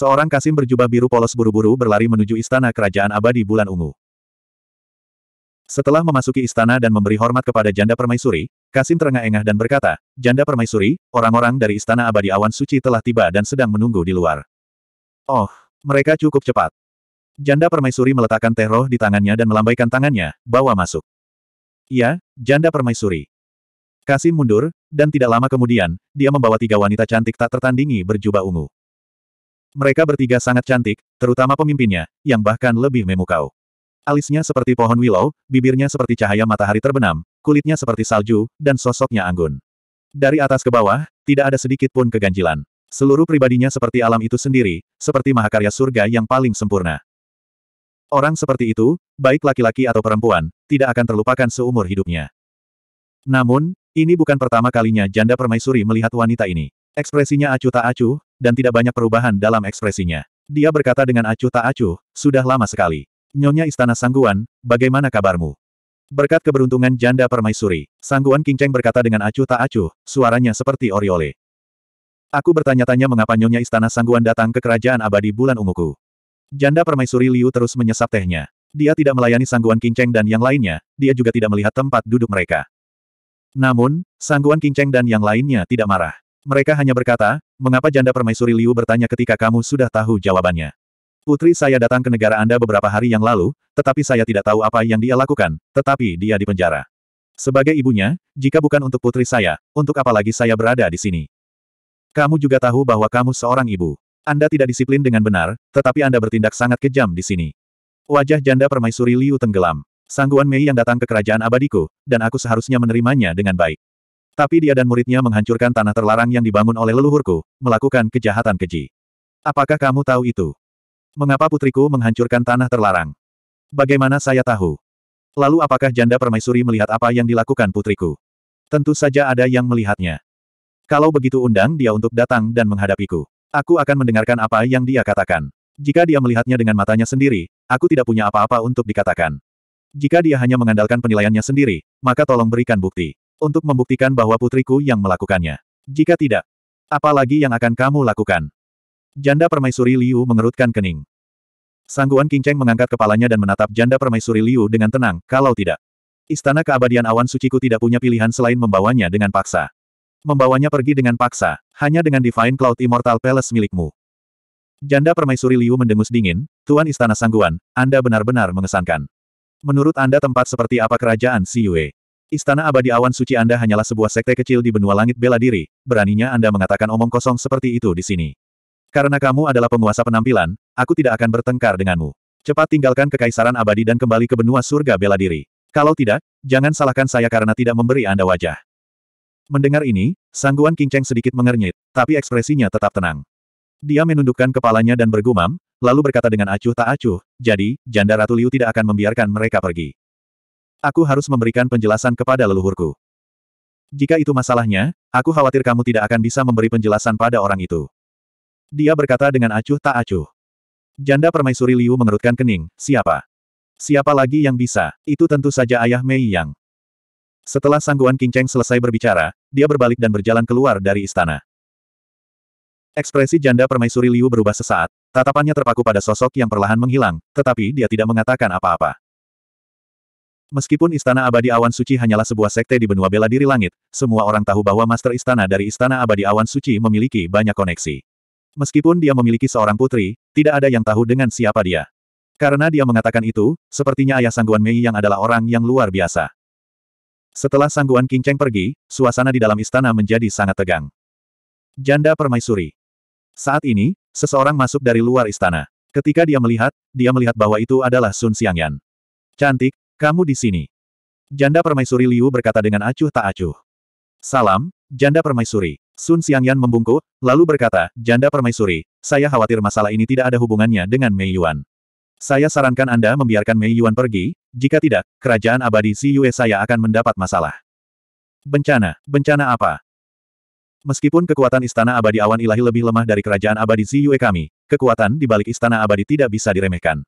Seorang kasim berjubah biru polos buru-buru berlari menuju istana kerajaan abadi bulan ungu. Setelah memasuki istana dan memberi hormat kepada janda permaisuri, Kasim terengah-engah dan berkata, Janda permaisuri, orang-orang dari istana abadi awan suci telah tiba dan sedang menunggu di luar. Oh, mereka cukup cepat. Janda permaisuri meletakkan teh roh di tangannya dan melambaikan tangannya, bawa masuk. Iya, janda permaisuri. Kasim mundur, dan tidak lama kemudian, dia membawa tiga wanita cantik tak tertandingi berjubah ungu. Mereka bertiga sangat cantik, terutama pemimpinnya, yang bahkan lebih memukau. Alisnya seperti pohon willow, bibirnya seperti cahaya matahari terbenam, kulitnya seperti salju, dan sosoknya anggun. Dari atas ke bawah, tidak ada sedikit pun keganjilan. Seluruh pribadinya seperti alam itu sendiri, seperti mahakarya surga yang paling sempurna. Orang seperti itu, baik laki-laki atau perempuan, tidak akan terlupakan seumur hidupnya. Namun, ini bukan pertama kalinya janda permaisuri melihat wanita ini. Ekspresinya acuh tak acuh, dan tidak banyak perubahan dalam ekspresinya. Dia berkata dengan acuh tak acuh, sudah lama sekali. Nyonya Istana Sangguan, bagaimana kabarmu? Berkat keberuntungan janda permaisuri, Sangguan Kinceng berkata dengan acuh tak acuh, suaranya seperti oriole. Aku bertanya-tanya mengapa Nyonya Istana Sangguan datang ke kerajaan abadi bulan unguku. Janda permaisuri Liu terus menyesap tehnya. Dia tidak melayani Sangguan Kinceng dan yang lainnya, dia juga tidak melihat tempat duduk mereka. Namun, Sangguan Kinceng dan yang lainnya tidak marah. Mereka hanya berkata, mengapa janda permaisuri Liu bertanya ketika kamu sudah tahu jawabannya. Putri saya datang ke negara Anda beberapa hari yang lalu, tetapi saya tidak tahu apa yang dia lakukan, tetapi dia dipenjara. Sebagai ibunya, jika bukan untuk putri saya, untuk apa lagi saya berada di sini? Kamu juga tahu bahwa kamu seorang ibu. Anda tidak disiplin dengan benar, tetapi Anda bertindak sangat kejam di sini. Wajah janda permaisuri Liu tenggelam. Sangguan Mei yang datang ke kerajaan abadiku, dan aku seharusnya menerimanya dengan baik. Tapi dia dan muridnya menghancurkan tanah terlarang yang dibangun oleh leluhurku, melakukan kejahatan keji. Apakah kamu tahu itu? Mengapa putriku menghancurkan tanah terlarang? Bagaimana saya tahu? Lalu apakah janda permaisuri melihat apa yang dilakukan putriku? Tentu saja ada yang melihatnya. Kalau begitu undang dia untuk datang dan menghadapiku. Aku akan mendengarkan apa yang dia katakan. Jika dia melihatnya dengan matanya sendiri, aku tidak punya apa-apa untuk dikatakan. Jika dia hanya mengandalkan penilaiannya sendiri, maka tolong berikan bukti untuk membuktikan bahwa putriku yang melakukannya. Jika tidak, apalagi yang akan kamu lakukan? Janda permaisuri Liu mengerutkan kening. Sangguan King Cheng mengangkat kepalanya dan menatap janda permaisuri Liu dengan tenang, kalau tidak. Istana keabadian awan suciku tidak punya pilihan selain membawanya dengan paksa. Membawanya pergi dengan paksa, hanya dengan Divine Cloud Immortal Palace milikmu. Janda permaisuri Liu mendengus dingin, Tuan Istana Sangguan, Anda benar-benar mengesankan. Menurut Anda tempat seperti apa kerajaan Siyue? Istana abadi awan suci Anda hanyalah sebuah sekte kecil di benua langit bela diri, beraninya Anda mengatakan omong kosong seperti itu di sini. Karena kamu adalah penguasa penampilan, aku tidak akan bertengkar denganmu. Cepat tinggalkan kekaisaran abadi dan kembali ke benua surga bela diri. Kalau tidak, jangan salahkan saya karena tidak memberi Anda wajah. Mendengar ini, sangguan Kinceng sedikit mengernyit, tapi ekspresinya tetap tenang. Dia menundukkan kepalanya dan bergumam, lalu berkata dengan acuh tak acuh, jadi, janda Ratu Liu tidak akan membiarkan mereka pergi. Aku harus memberikan penjelasan kepada leluhurku. Jika itu masalahnya, aku khawatir kamu tidak akan bisa memberi penjelasan pada orang itu. Dia berkata dengan acuh tak acuh. Janda permaisuri Liu mengerutkan kening, siapa? Siapa lagi yang bisa? Itu tentu saja ayah Mei Yang. Setelah sangguan Kinceng selesai berbicara, dia berbalik dan berjalan keluar dari istana. Ekspresi janda permaisuri Liu berubah sesaat, tatapannya terpaku pada sosok yang perlahan menghilang, tetapi dia tidak mengatakan apa-apa. Meskipun Istana Abadi Awan Suci hanyalah sebuah sekte di benua bela diri langit, semua orang tahu bahwa Master Istana dari Istana Abadi Awan Suci memiliki banyak koneksi. Meskipun dia memiliki seorang putri, tidak ada yang tahu dengan siapa dia. Karena dia mengatakan itu, sepertinya ayah Sangguan Mei yang adalah orang yang luar biasa. Setelah Sangguan Kinceng pergi, suasana di dalam istana menjadi sangat tegang. Janda permaisuri. Saat ini, seseorang masuk dari luar istana. Ketika dia melihat, dia melihat bahwa itu adalah Sun Xiangyan. Cantik, kamu di sini. Janda permaisuri Liu berkata dengan acuh tak acuh. Salam, janda permaisuri. Sun Xiangyan membungkuk, lalu berkata, janda permaisuri, saya khawatir masalah ini tidak ada hubungannya dengan Mei Yuan. Saya sarankan Anda membiarkan Mei Yuan pergi, jika tidak, kerajaan abadi Si Yue saya akan mendapat masalah. Bencana, bencana apa? Meskipun kekuatan istana abadi awan ilahi lebih lemah dari kerajaan abadi Si Yue kami, kekuatan di balik istana abadi tidak bisa diremehkan.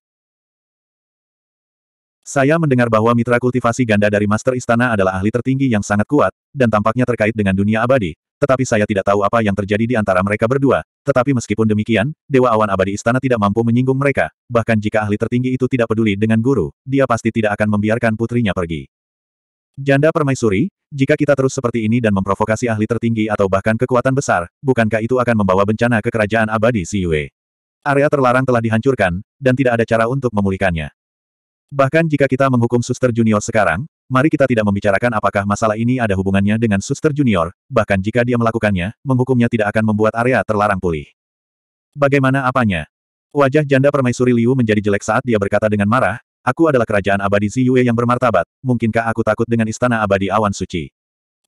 Saya mendengar bahwa mitra kultivasi ganda dari Master Istana adalah ahli tertinggi yang sangat kuat, dan tampaknya terkait dengan dunia abadi, tetapi saya tidak tahu apa yang terjadi di antara mereka berdua. Tetapi meskipun demikian, Dewa Awan Abadi Istana tidak mampu menyinggung mereka, bahkan jika ahli tertinggi itu tidak peduli dengan guru, dia pasti tidak akan membiarkan putrinya pergi. Janda permaisuri, jika kita terus seperti ini dan memprovokasi ahli tertinggi atau bahkan kekuatan besar, bukankah itu akan membawa bencana ke kerajaan abadi Siyue? Area terlarang telah dihancurkan, dan tidak ada cara untuk memulihkannya. Bahkan jika kita menghukum suster junior sekarang, mari kita tidak membicarakan apakah masalah ini ada hubungannya dengan suster junior, bahkan jika dia melakukannya, menghukumnya tidak akan membuat area terlarang pulih. Bagaimana apanya? Wajah janda permaisuri Liu menjadi jelek saat dia berkata dengan marah, Aku adalah kerajaan abadi Ziyue yang bermartabat, mungkinkah aku takut dengan istana abadi awan suci?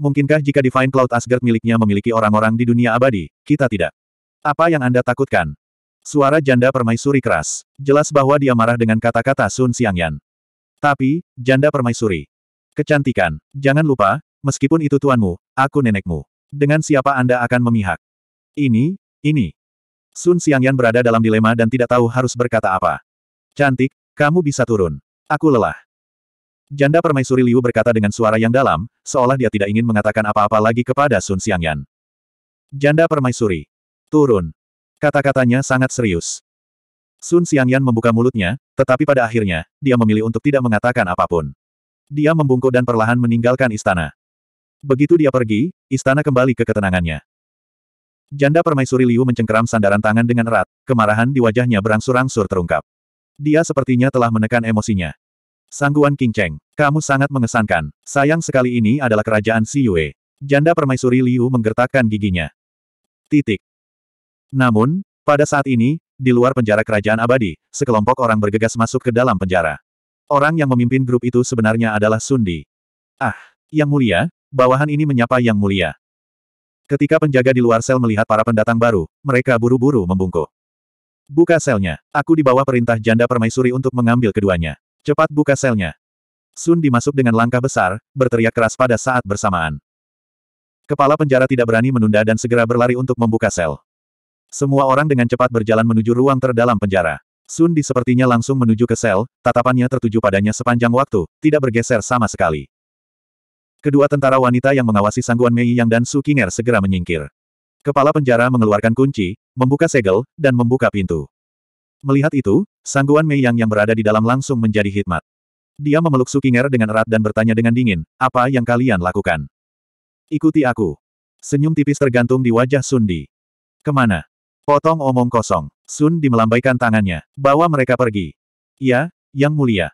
Mungkinkah jika Divine Cloud Asgard miliknya memiliki orang-orang di dunia abadi, kita tidak? Apa yang Anda takutkan? Suara janda permaisuri keras. Jelas bahwa dia marah dengan kata-kata Sun Xiangyan. Tapi, janda permaisuri. Kecantikan. Jangan lupa, meskipun itu tuanmu, aku nenekmu. Dengan siapa Anda akan memihak? Ini, ini. Sun Xiangyan berada dalam dilema dan tidak tahu harus berkata apa. Cantik, kamu bisa turun. Aku lelah. Janda permaisuri Liu berkata dengan suara yang dalam, seolah dia tidak ingin mengatakan apa-apa lagi kepada Sun Xiangyan. Janda permaisuri. Turun. Kata-katanya sangat serius. Sun Xiangyan membuka mulutnya, tetapi pada akhirnya, dia memilih untuk tidak mengatakan apapun. Dia membungkuk dan perlahan meninggalkan istana. Begitu dia pergi, istana kembali ke ketenangannya. Janda permaisuri Liu mencengkeram sandaran tangan dengan erat, kemarahan di wajahnya berangsur-angsur terungkap. Dia sepertinya telah menekan emosinya. Sangguan King Cheng, kamu sangat mengesankan. Sayang sekali ini adalah kerajaan Si Yue. Janda permaisuri Liu menggertakkan giginya. Titik. Namun, pada saat ini, di luar penjara kerajaan abadi, sekelompok orang bergegas masuk ke dalam penjara. Orang yang memimpin grup itu sebenarnya adalah Sundi. Ah, yang mulia, bawahan ini menyapa yang mulia. Ketika penjaga di luar sel melihat para pendatang baru, mereka buru-buru membungkuk. Buka selnya. Aku di bawah perintah janda permaisuri untuk mengambil keduanya. Cepat buka selnya. Sun dimasuk dengan langkah besar, berteriak keras pada saat bersamaan. Kepala penjara tidak berani menunda dan segera berlari untuk membuka sel. Semua orang dengan cepat berjalan menuju ruang terdalam penjara. Sun Di sepertinya langsung menuju ke sel, tatapannya tertuju padanya sepanjang waktu, tidak bergeser sama sekali. Kedua tentara wanita yang mengawasi sangguan Mei Yang dan Su Qinger segera menyingkir. Kepala penjara mengeluarkan kunci, membuka segel, dan membuka pintu. Melihat itu, sangguan Mei Yang yang berada di dalam langsung menjadi hikmat. Dia memeluk Su Qinger dengan erat dan bertanya dengan dingin, apa yang kalian lakukan? Ikuti aku. Senyum tipis tergantung di wajah Sun Di. Kemana? Potong omong kosong. Sun di melambaikan tangannya. Bawa mereka pergi. Ya, Yang Mulia.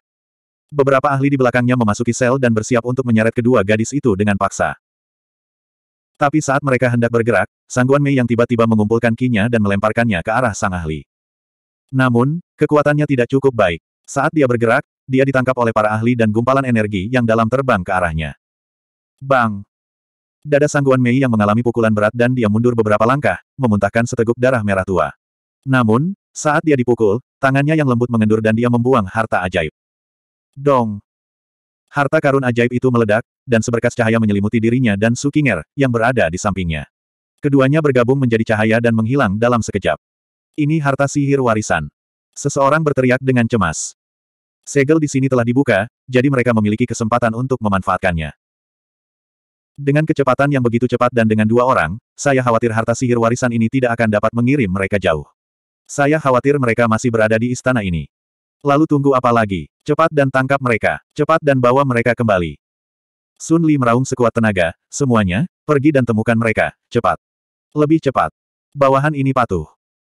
Beberapa ahli di belakangnya memasuki sel dan bersiap untuk menyeret kedua gadis itu dengan paksa. Tapi saat mereka hendak bergerak, Sangguan Mei yang tiba-tiba mengumpulkan kinya dan melemparkannya ke arah sang ahli. Namun, kekuatannya tidak cukup baik. Saat dia bergerak, dia ditangkap oleh para ahli dan gumpalan energi yang dalam terbang ke arahnya. Bang! Dada Sangguan Mei yang mengalami pukulan berat dan dia mundur beberapa langkah, memuntahkan seteguk darah merah tua. Namun, saat dia dipukul, tangannya yang lembut mengendur dan dia membuang harta ajaib. Dong! Harta karun ajaib itu meledak, dan seberkas cahaya menyelimuti dirinya dan Sukinger, yang berada di sampingnya. Keduanya bergabung menjadi cahaya dan menghilang dalam sekejap. Ini harta sihir warisan. Seseorang berteriak dengan cemas. Segel di sini telah dibuka, jadi mereka memiliki kesempatan untuk memanfaatkannya. Dengan kecepatan yang begitu cepat dan dengan dua orang, saya khawatir harta sihir warisan ini tidak akan dapat mengirim mereka jauh. Saya khawatir mereka masih berada di istana ini. Lalu tunggu apa lagi? Cepat dan tangkap mereka. Cepat dan bawa mereka kembali. Sun Li meraung sekuat tenaga, semuanya, pergi dan temukan mereka, cepat. Lebih cepat. Bawahan ini patuh.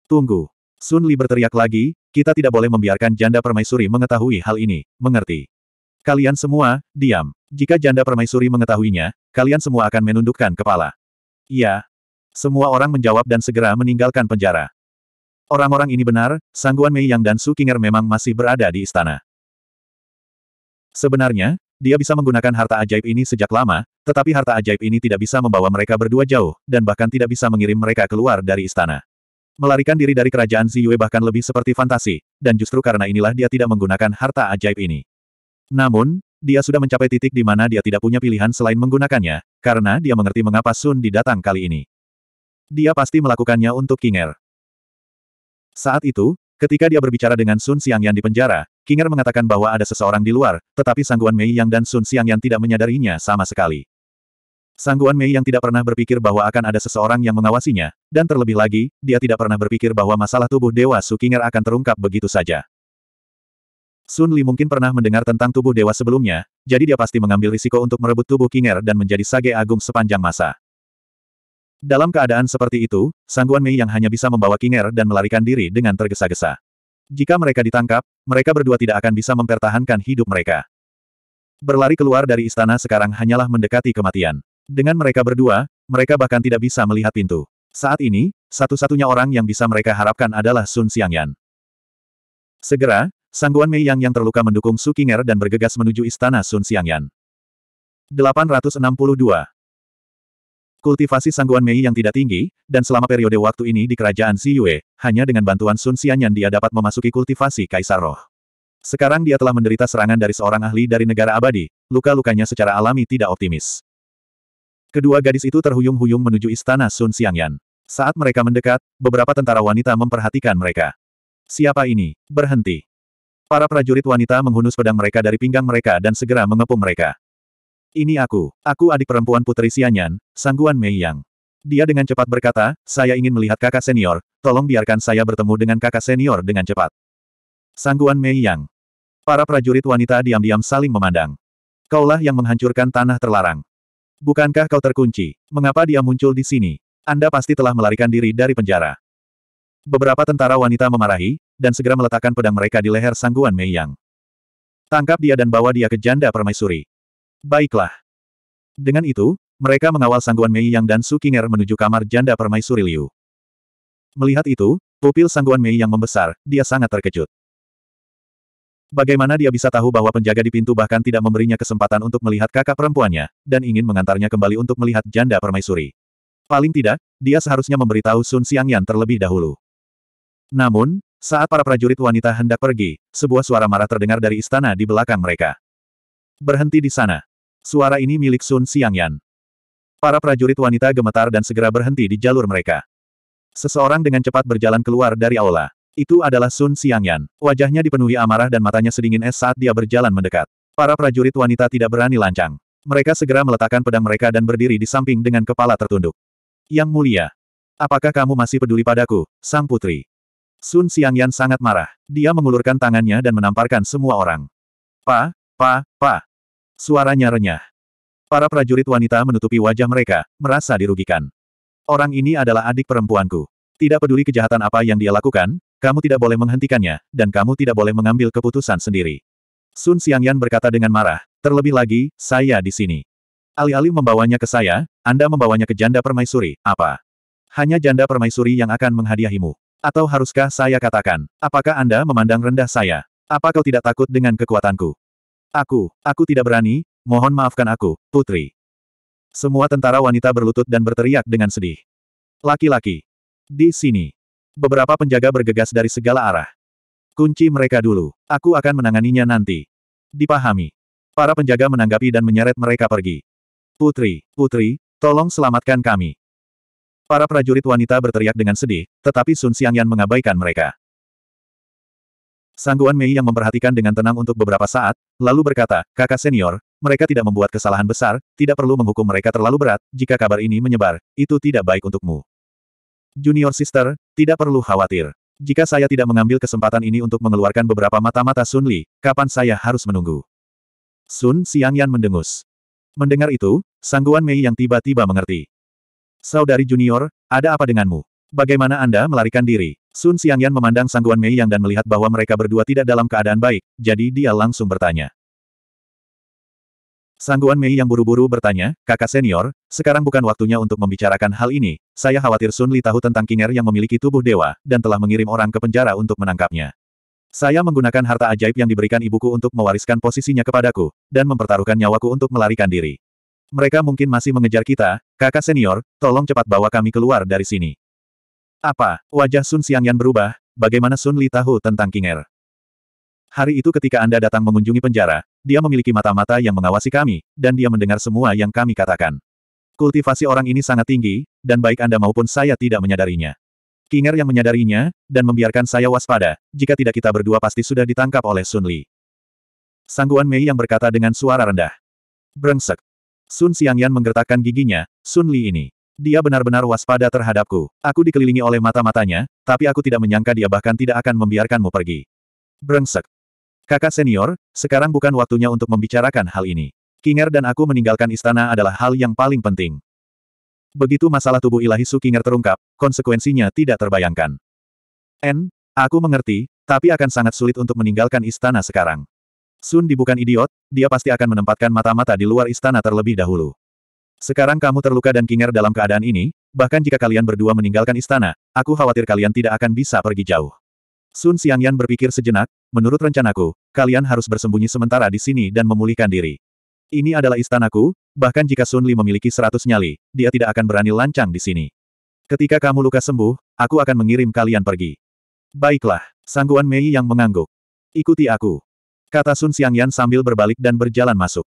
Tunggu. Sun Li berteriak lagi, kita tidak boleh membiarkan janda permaisuri mengetahui hal ini, mengerti. Kalian semua, diam. Jika janda permaisuri mengetahuinya, kalian semua akan menundukkan kepala. Iya. Semua orang menjawab dan segera meninggalkan penjara. Orang-orang ini benar, Sangguan Mei Yang dan Su Kinger memang masih berada di istana. Sebenarnya, dia bisa menggunakan harta ajaib ini sejak lama, tetapi harta ajaib ini tidak bisa membawa mereka berdua jauh, dan bahkan tidak bisa mengirim mereka keluar dari istana. Melarikan diri dari kerajaan Ziyue bahkan lebih seperti fantasi, dan justru karena inilah dia tidak menggunakan harta ajaib ini. Namun, dia sudah mencapai titik di mana dia tidak punya pilihan selain menggunakannya, karena dia mengerti mengapa Sun didatang kali ini. Dia pasti melakukannya untuk Kinger. Saat itu, ketika dia berbicara dengan Sun Xiangyan di penjara, Kinger mengatakan bahwa ada seseorang di luar, tetapi Sangguan Mei Yang dan Sun Xiangyan tidak menyadarinya sama sekali. Sangguan Mei yang tidak pernah berpikir bahwa akan ada seseorang yang mengawasinya, dan terlebih lagi, dia tidak pernah berpikir bahwa masalah tubuh Dewa Su Kinger akan terungkap begitu saja. Sun Li mungkin pernah mendengar tentang tubuh dewa sebelumnya, jadi dia pasti mengambil risiko untuk merebut tubuh Kinger dan menjadi sage agung sepanjang masa. Dalam keadaan seperti itu, Sangguan Mei yang hanya bisa membawa Kinger dan melarikan diri dengan tergesa-gesa. Jika mereka ditangkap, mereka berdua tidak akan bisa mempertahankan hidup mereka. Berlari keluar dari istana sekarang hanyalah mendekati kematian. Dengan mereka berdua, mereka bahkan tidak bisa melihat pintu. Saat ini, satu-satunya orang yang bisa mereka harapkan adalah Sun Xiangyan. Segera, Sangguan Mei Yang yang terluka mendukung Su Qinger dan bergegas menuju istana Sun Xiangyan. 862. Kultivasi Sangguan Mei yang tidak tinggi, dan selama periode waktu ini di kerajaan Si Yue, hanya dengan bantuan Sun Xiangyan dia dapat memasuki kultivasi Kaisar Roh. Sekarang dia telah menderita serangan dari seorang ahli dari negara abadi, luka-lukanya secara alami tidak optimis. Kedua gadis itu terhuyung-huyung menuju istana Sun Xiangyan. Saat mereka mendekat, beberapa tentara wanita memperhatikan mereka. Siapa ini? Berhenti. Para prajurit wanita menghunus pedang mereka dari pinggang mereka dan segera mengepung mereka. Ini aku, aku adik perempuan putri Sianyan, Sangguan Mei Yang. Dia dengan cepat berkata, saya ingin melihat kakak senior, tolong biarkan saya bertemu dengan kakak senior dengan cepat. Sangguan Mei Yang. Para prajurit wanita diam-diam saling memandang. Kaulah yang menghancurkan tanah terlarang. Bukankah kau terkunci? Mengapa dia muncul di sini? Anda pasti telah melarikan diri dari penjara. Beberapa tentara wanita memarahi, dan segera meletakkan pedang mereka di leher sangguan Mei Yang. Tangkap dia dan bawa dia ke janda permaisuri. Baiklah. Dengan itu, mereka mengawal sangguan Mei Yang dan Su Qinger menuju kamar janda permaisuri Liu. Melihat itu, pupil sangguan Mei Yang membesar, dia sangat terkejut. Bagaimana dia bisa tahu bahwa penjaga di pintu bahkan tidak memberinya kesempatan untuk melihat kakak perempuannya, dan ingin mengantarnya kembali untuk melihat janda permaisuri. Paling tidak, dia seharusnya memberitahu Sun Xiangyan terlebih dahulu. Namun, saat para prajurit wanita hendak pergi, sebuah suara marah terdengar dari istana di belakang mereka. Berhenti di sana. Suara ini milik Sun Xiangyan. Para prajurit wanita gemetar dan segera berhenti di jalur mereka. Seseorang dengan cepat berjalan keluar dari aula. Itu adalah Sun Xiangyan. Wajahnya dipenuhi amarah dan matanya sedingin es saat dia berjalan mendekat. Para prajurit wanita tidak berani lancang. Mereka segera meletakkan pedang mereka dan berdiri di samping dengan kepala tertunduk. Yang mulia, apakah kamu masih peduli padaku, sang putri? Sun Xiangyan sangat marah. Dia mengulurkan tangannya dan menamparkan semua orang. Pa, pa, pa. Suaranya renyah. Para prajurit wanita menutupi wajah mereka, merasa dirugikan. Orang ini adalah adik perempuanku. Tidak peduli kejahatan apa yang dia lakukan, kamu tidak boleh menghentikannya, dan kamu tidak boleh mengambil keputusan sendiri. Sun Xiangyan berkata dengan marah, terlebih lagi, saya di sini. Alih-alih membawanya ke saya, Anda membawanya ke janda permaisuri, apa? Hanya janda permaisuri yang akan menghadiahimu. Atau haruskah saya katakan, apakah Anda memandang rendah saya? Apa kau tidak takut dengan kekuatanku? Aku, aku tidak berani, mohon maafkan aku, putri. Semua tentara wanita berlutut dan berteriak dengan sedih. Laki-laki. Di sini. Beberapa penjaga bergegas dari segala arah. Kunci mereka dulu. Aku akan menanganinya nanti. Dipahami. Para penjaga menanggapi dan menyeret mereka pergi. Putri, putri, tolong selamatkan kami. Para prajurit wanita berteriak dengan sedih, tetapi Sun Xiangyan mengabaikan mereka. Sangguan Mei yang memperhatikan dengan tenang untuk beberapa saat, lalu berkata, kakak senior, mereka tidak membuat kesalahan besar, tidak perlu menghukum mereka terlalu berat, jika kabar ini menyebar, itu tidak baik untukmu. Junior sister, tidak perlu khawatir. Jika saya tidak mengambil kesempatan ini untuk mengeluarkan beberapa mata-mata Sun Li, kapan saya harus menunggu? Sun Xiangyan mendengus. Mendengar itu, Sangguan Mei yang tiba-tiba mengerti. Saudari junior, ada apa denganmu? Bagaimana Anda melarikan diri? Sun Xiangyan memandang Sangguan Mei Yang dan melihat bahwa mereka berdua tidak dalam keadaan baik, jadi dia langsung bertanya. Sangguan Mei Yang buru-buru bertanya, kakak senior, sekarang bukan waktunya untuk membicarakan hal ini, saya khawatir Sun Li tahu tentang Kinger yang memiliki tubuh dewa, dan telah mengirim orang ke penjara untuk menangkapnya. Saya menggunakan harta ajaib yang diberikan ibuku untuk mewariskan posisinya kepadaku, dan mempertaruhkan nyawaku untuk melarikan diri. Mereka mungkin masih mengejar kita, kakak senior, tolong cepat bawa kami keluar dari sini. Apa? Wajah Sun Xiangyan berubah, bagaimana Sun Li tahu tentang King Er? Hari itu ketika Anda datang mengunjungi penjara, dia memiliki mata-mata yang mengawasi kami, dan dia mendengar semua yang kami katakan. Kultivasi orang ini sangat tinggi, dan baik Anda maupun saya tidak menyadarinya. King Kinger yang menyadarinya, dan membiarkan saya waspada, jika tidak kita berdua pasti sudah ditangkap oleh Sun Li. Sangguan Mei yang berkata dengan suara rendah. Brengsek. Sun Xiangyan menggertakkan giginya, Sun Li ini. Dia benar-benar waspada terhadapku. Aku dikelilingi oleh mata-matanya, tapi aku tidak menyangka dia bahkan tidak akan membiarkanmu pergi. Brengsek. Kakak senior, sekarang bukan waktunya untuk membicarakan hal ini. Kinger dan aku meninggalkan istana adalah hal yang paling penting. Begitu masalah tubuh ilahi Su King'er terungkap, konsekuensinya tidak terbayangkan. N, aku mengerti, tapi akan sangat sulit untuk meninggalkan istana sekarang. Sun Di bukan idiot, dia pasti akan menempatkan mata-mata di luar istana terlebih dahulu. Sekarang kamu terluka dan kinger dalam keadaan ini, bahkan jika kalian berdua meninggalkan istana, aku khawatir kalian tidak akan bisa pergi jauh. Sun Xiangyan berpikir sejenak, menurut rencanaku, kalian harus bersembunyi sementara di sini dan memulihkan diri. Ini adalah istanaku, bahkan jika Sun Li memiliki seratus nyali, dia tidak akan berani lancang di sini. Ketika kamu luka sembuh, aku akan mengirim kalian pergi. Baiklah, sangguan Mei yang mengangguk. Ikuti aku. Kata Sun Xiangyan sambil berbalik dan berjalan masuk.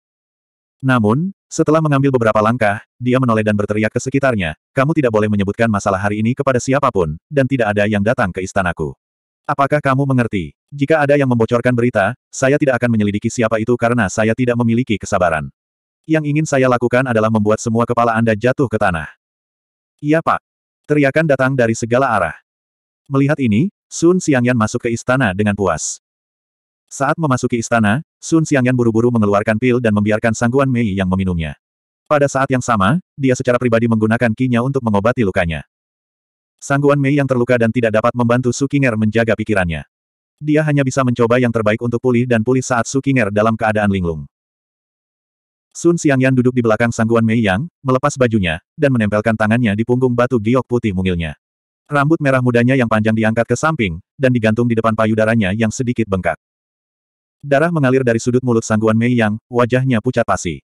Namun, setelah mengambil beberapa langkah, dia menoleh dan berteriak ke sekitarnya, kamu tidak boleh menyebutkan masalah hari ini kepada siapapun, dan tidak ada yang datang ke istanaku. Apakah kamu mengerti? Jika ada yang membocorkan berita, saya tidak akan menyelidiki siapa itu karena saya tidak memiliki kesabaran. Yang ingin saya lakukan adalah membuat semua kepala Anda jatuh ke tanah. Iya pak. Teriakan datang dari segala arah. Melihat ini, Sun Xiangyan masuk ke istana dengan puas. Saat memasuki istana, Sun Xiangyan buru-buru mengeluarkan pil dan membiarkan Sangguan Mei yang meminumnya. Pada saat yang sama, dia secara pribadi menggunakan kinya untuk mengobati lukanya. Sangguan Mei yang terluka dan tidak dapat membantu Sukinger menjaga pikirannya. Dia hanya bisa mencoba yang terbaik untuk pulih dan pulih saat Sukinger dalam keadaan linglung. Sun Xiangyan duduk di belakang Sangguan Mei yang melepas bajunya dan menempelkan tangannya di punggung batu giok putih mungilnya. Rambut merah mudanya yang panjang diangkat ke samping dan digantung di depan payudaranya yang sedikit bengkak. Darah mengalir dari sudut mulut sangguan Mei Yang, wajahnya pucat pasi.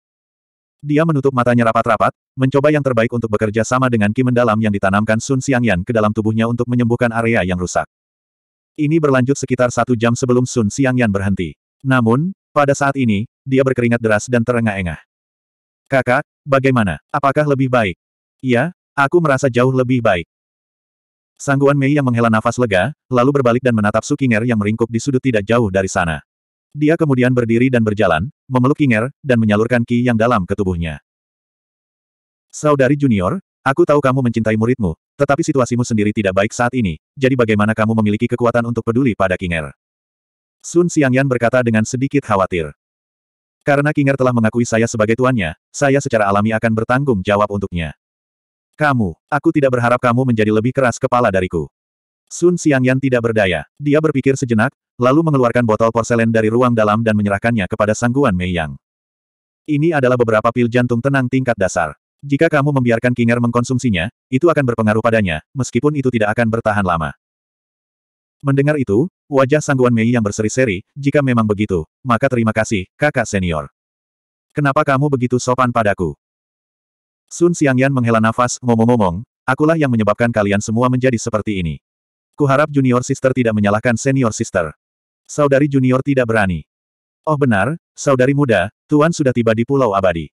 Dia menutup matanya rapat-rapat, mencoba yang terbaik untuk bekerja sama dengan ki mendalam yang ditanamkan Sun Xiangyan ke dalam tubuhnya untuk menyembuhkan area yang rusak. Ini berlanjut sekitar satu jam sebelum Sun Xiangyan berhenti. Namun, pada saat ini, dia berkeringat deras dan terengah-engah. Kakak, bagaimana? Apakah lebih baik? Iya, aku merasa jauh lebih baik. Sangguan Mei yang menghela nafas lega, lalu berbalik dan menatap Sukinger yang meringkuk di sudut tidak jauh dari sana. Dia kemudian berdiri dan berjalan, memeluk Kinger, dan menyalurkan ki yang dalam ke tubuhnya. Saudari junior, aku tahu kamu mencintai muridmu, tetapi situasimu sendiri tidak baik saat ini, jadi bagaimana kamu memiliki kekuatan untuk peduli pada Kinger? Sun Xiangyan berkata dengan sedikit khawatir. Karena Kinger telah mengakui saya sebagai tuannya, saya secara alami akan bertanggung jawab untuknya. Kamu, aku tidak berharap kamu menjadi lebih keras kepala dariku. Sun Xiangyan tidak berdaya. Dia berpikir sejenak, lalu mengeluarkan botol porselen dari ruang dalam dan menyerahkannya kepada sangguan Mei Yang. Ini adalah beberapa pil jantung tenang tingkat dasar. Jika kamu membiarkan Kinger mengkonsumsinya, itu akan berpengaruh padanya, meskipun itu tidak akan bertahan lama. Mendengar itu, wajah sangguan Mei yang berseri-seri, jika memang begitu, maka terima kasih, kakak senior. Kenapa kamu begitu sopan padaku? Sun Xiangyan menghela nafas, ngomong-ngomong, akulah yang menyebabkan kalian semua menjadi seperti ini. Kuharap junior sister tidak menyalahkan senior sister. Saudari junior tidak berani. Oh benar, saudari muda, Tuan sudah tiba di Pulau Abadi.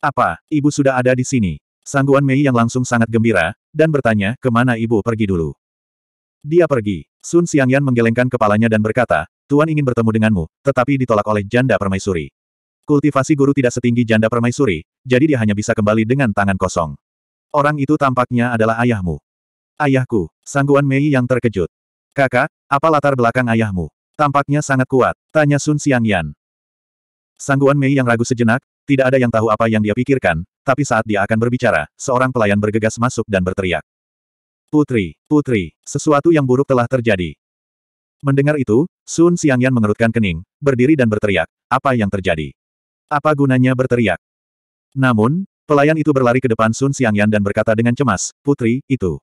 Apa, ibu sudah ada di sini? Sangguan Mei yang langsung sangat gembira, dan bertanya, kemana ibu pergi dulu? Dia pergi. Sun Xiangyan menggelengkan kepalanya dan berkata, Tuan ingin bertemu denganmu, tetapi ditolak oleh janda permaisuri. Kultivasi guru tidak setinggi janda permaisuri, jadi dia hanya bisa kembali dengan tangan kosong. Orang itu tampaknya adalah ayahmu. Ayahku, sangguan Mei yang terkejut. Kakak, apa latar belakang ayahmu? Tampaknya sangat kuat, tanya Sun Xiangyan. Sangguan Mei yang ragu sejenak, tidak ada yang tahu apa yang dia pikirkan, tapi saat dia akan berbicara, seorang pelayan bergegas masuk dan berteriak. Putri, putri, sesuatu yang buruk telah terjadi. Mendengar itu, Sun Xiangyan mengerutkan kening, berdiri dan berteriak, apa yang terjadi? Apa gunanya berteriak? Namun, pelayan itu berlari ke depan Sun Xiangyan dan berkata dengan cemas, putri, itu.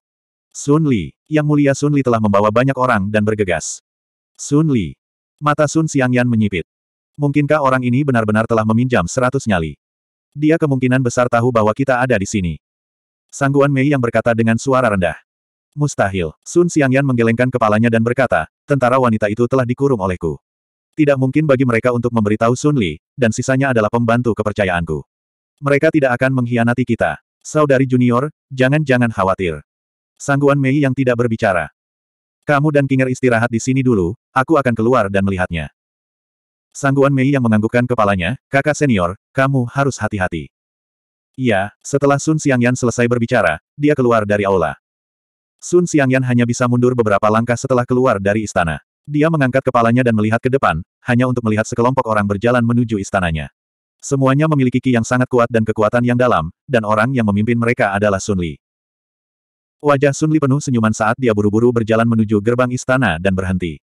Sun Li, Yang Mulia Sun Li telah membawa banyak orang dan bergegas. Sun Li. Mata Sun Xiangyan menyipit. Mungkinkah orang ini benar-benar telah meminjam seratus nyali? Dia kemungkinan besar tahu bahwa kita ada di sini. Sangguan Mei yang berkata dengan suara rendah. Mustahil. Sun Xiangyan menggelengkan kepalanya dan berkata, tentara wanita itu telah dikurung olehku. Tidak mungkin bagi mereka untuk memberitahu Sun Li, dan sisanya adalah pembantu kepercayaanku. Mereka tidak akan mengkhianati kita. Saudari junior, jangan-jangan khawatir. Sangguan Mei yang tidak berbicara. Kamu dan Kinger istirahat di sini dulu, aku akan keluar dan melihatnya. Sangguan Mei yang menganggukkan kepalanya, kakak senior, kamu harus hati-hati. Iya, setelah Sun Xiangyan selesai berbicara, dia keluar dari aula. Sun Xiangyan hanya bisa mundur beberapa langkah setelah keluar dari istana. Dia mengangkat kepalanya dan melihat ke depan, hanya untuk melihat sekelompok orang berjalan menuju istananya. Semuanya memiliki ki yang sangat kuat dan kekuatan yang dalam, dan orang yang memimpin mereka adalah Sun Li. Wajah Sun Li penuh senyuman saat dia buru-buru berjalan menuju gerbang istana dan berhenti.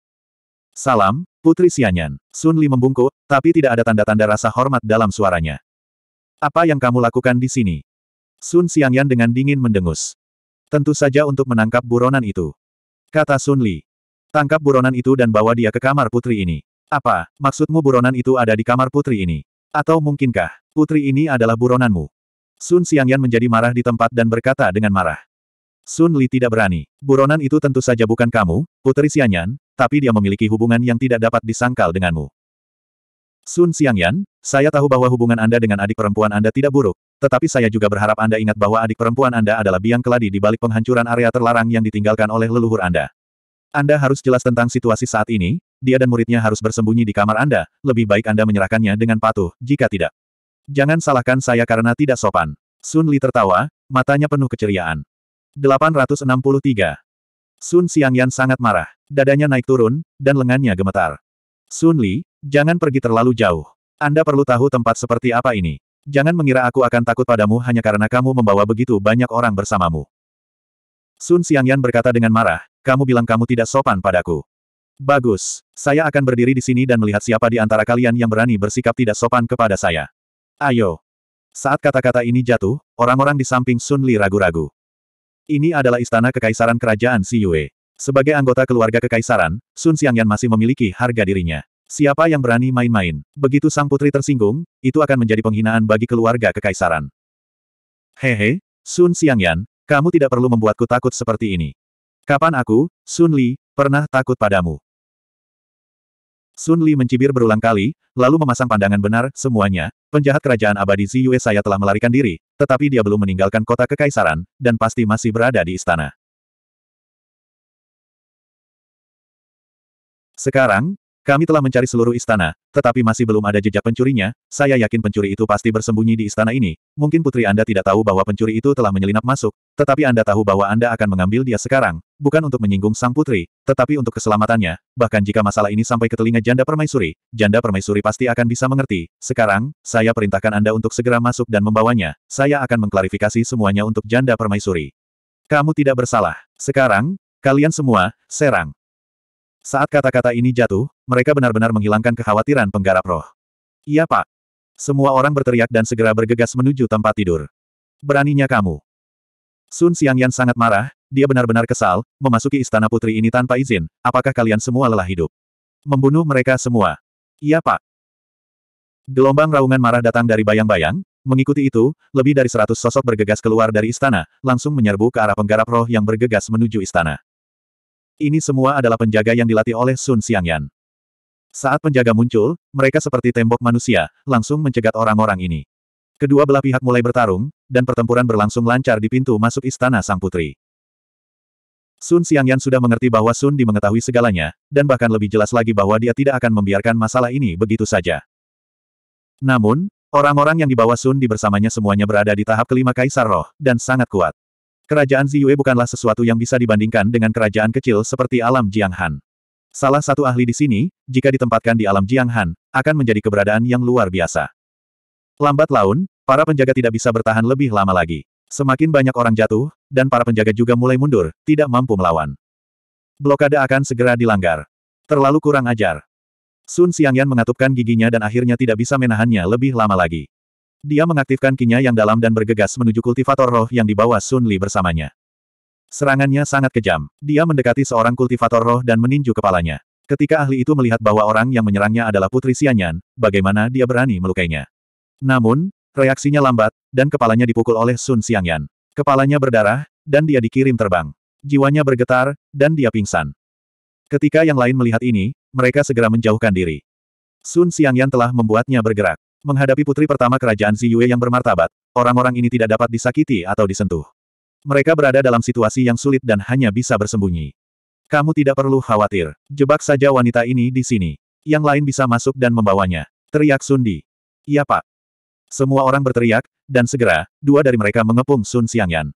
Salam, Putri Sianyan. Li membungkuk, tapi tidak ada tanda-tanda rasa hormat dalam suaranya. Apa yang kamu lakukan di sini? Sun Xiangyan dengan dingin mendengus. Tentu saja untuk menangkap buronan itu. Kata Sun Li. Tangkap buronan itu dan bawa dia ke kamar putri ini. Apa, maksudmu buronan itu ada di kamar putri ini? Atau mungkinkah, putri ini adalah buronanmu? Sun Xiangyan menjadi marah di tempat dan berkata dengan marah. Sun Li tidak berani. Buronan itu tentu saja bukan kamu, Putri Xianyan, tapi dia memiliki hubungan yang tidak dapat disangkal denganmu. Sun Xiangyan, saya tahu bahwa hubungan Anda dengan adik perempuan Anda tidak buruk, tetapi saya juga berharap Anda ingat bahwa adik perempuan Anda adalah biang keladi di balik penghancuran area terlarang yang ditinggalkan oleh leluhur Anda. Anda harus jelas tentang situasi saat ini, dia dan muridnya harus bersembunyi di kamar Anda, lebih baik Anda menyerahkannya dengan patuh, jika tidak. Jangan salahkan saya karena tidak sopan. Sun Li tertawa, matanya penuh keceriaan. 863. Sun Xiangyan sangat marah. Dadanya naik turun, dan lengannya gemetar. Sun Li, jangan pergi terlalu jauh. Anda perlu tahu tempat seperti apa ini. Jangan mengira aku akan takut padamu hanya karena kamu membawa begitu banyak orang bersamamu. Sun Xiangyan berkata dengan marah, kamu bilang kamu tidak sopan padaku. Bagus, saya akan berdiri di sini dan melihat siapa di antara kalian yang berani bersikap tidak sopan kepada saya. Ayo. Saat kata-kata ini jatuh, orang-orang di samping Sun Li ragu-ragu. Ini adalah istana kekaisaran kerajaan Si Yue. Sebagai anggota keluarga kekaisaran, Sun Xiangyan masih memiliki harga dirinya. Siapa yang berani main-main? Begitu sang putri tersinggung, itu akan menjadi penghinaan bagi keluarga kekaisaran. Hehe, Sun Xiangyan, kamu tidak perlu membuatku takut seperti ini. Kapan aku, Sun Li, pernah takut padamu? Sun Li mencibir berulang kali, lalu memasang pandangan benar, semuanya, penjahat kerajaan abadi Ziyue saya telah melarikan diri, tetapi dia belum meninggalkan kota kekaisaran, dan pasti masih berada di istana. Sekarang, kami telah mencari seluruh istana, tetapi masih belum ada jejak pencurinya, saya yakin pencuri itu pasti bersembunyi di istana ini, mungkin putri Anda tidak tahu bahwa pencuri itu telah menyelinap masuk, tetapi Anda tahu bahwa Anda akan mengambil dia sekarang, bukan untuk menyinggung sang putri, tetapi untuk keselamatannya, bahkan jika masalah ini sampai ke telinga janda permaisuri, janda permaisuri pasti akan bisa mengerti. Sekarang, saya perintahkan Anda untuk segera masuk dan membawanya, saya akan mengklarifikasi semuanya untuk janda permaisuri. Kamu tidak bersalah. Sekarang, kalian semua, serang. Saat kata-kata ini jatuh, mereka benar-benar menghilangkan kekhawatiran penggarap roh. Iya pak. Semua orang berteriak dan segera bergegas menuju tempat tidur. Beraninya kamu. Sun Xiangyan sangat marah, dia benar-benar kesal, memasuki istana putri ini tanpa izin, apakah kalian semua lelah hidup? Membunuh mereka semua. Iya pak. Gelombang raungan marah datang dari bayang-bayang, mengikuti itu, lebih dari seratus sosok bergegas keluar dari istana, langsung menyerbu ke arah penggarap roh yang bergegas menuju istana. Ini semua adalah penjaga yang dilatih oleh Sun Xiangyan. Saat penjaga muncul, mereka seperti tembok manusia, langsung mencegat orang-orang ini. Kedua belah pihak mulai bertarung, dan pertempuran berlangsung lancar di pintu masuk istana sang putri. Sun Xiangyan sudah mengerti bahwa Sun Di mengetahui segalanya, dan bahkan lebih jelas lagi bahwa dia tidak akan membiarkan masalah ini begitu saja. Namun, orang-orang yang dibawa Sun Di bersamanya semuanya berada di tahap kelima Kaisar Roh, dan sangat kuat. Kerajaan Ziyue bukanlah sesuatu yang bisa dibandingkan dengan kerajaan kecil seperti alam Jianghan. Salah satu ahli di sini, jika ditempatkan di alam Jianghan, akan menjadi keberadaan yang luar biasa. Lambat laun, para penjaga tidak bisa bertahan lebih lama lagi. Semakin banyak orang jatuh, dan para penjaga juga mulai mundur, tidak mampu melawan. Blokade akan segera dilanggar. Terlalu kurang ajar. Sun Xiangyan mengatupkan giginya dan akhirnya tidak bisa menahannya lebih lama lagi. Dia mengaktifkan kinya yang dalam dan bergegas menuju kultivator roh yang dibawa Sun Li bersamanya. Serangannya sangat kejam. Dia mendekati seorang kultivator roh dan meninju kepalanya. Ketika ahli itu melihat bahwa orang yang menyerangnya adalah putri Xianyan, bagaimana dia berani melukainya? Namun, reaksinya lambat, dan kepalanya dipukul oleh Sun Xiangyan. Kepalanya berdarah, dan dia dikirim terbang. Jiwanya bergetar, dan dia pingsan. Ketika yang lain melihat ini, mereka segera menjauhkan diri. Sun Xiangyan telah membuatnya bergerak. Menghadapi putri pertama kerajaan Ziyue yang bermartabat, orang-orang ini tidak dapat disakiti atau disentuh. Mereka berada dalam situasi yang sulit dan hanya bisa bersembunyi. Kamu tidak perlu khawatir. Jebak saja wanita ini di sini. Yang lain bisa masuk dan membawanya. Teriak Sundi. Iya pak. Semua orang berteriak, dan segera, dua dari mereka mengepung Sun Xiangyan.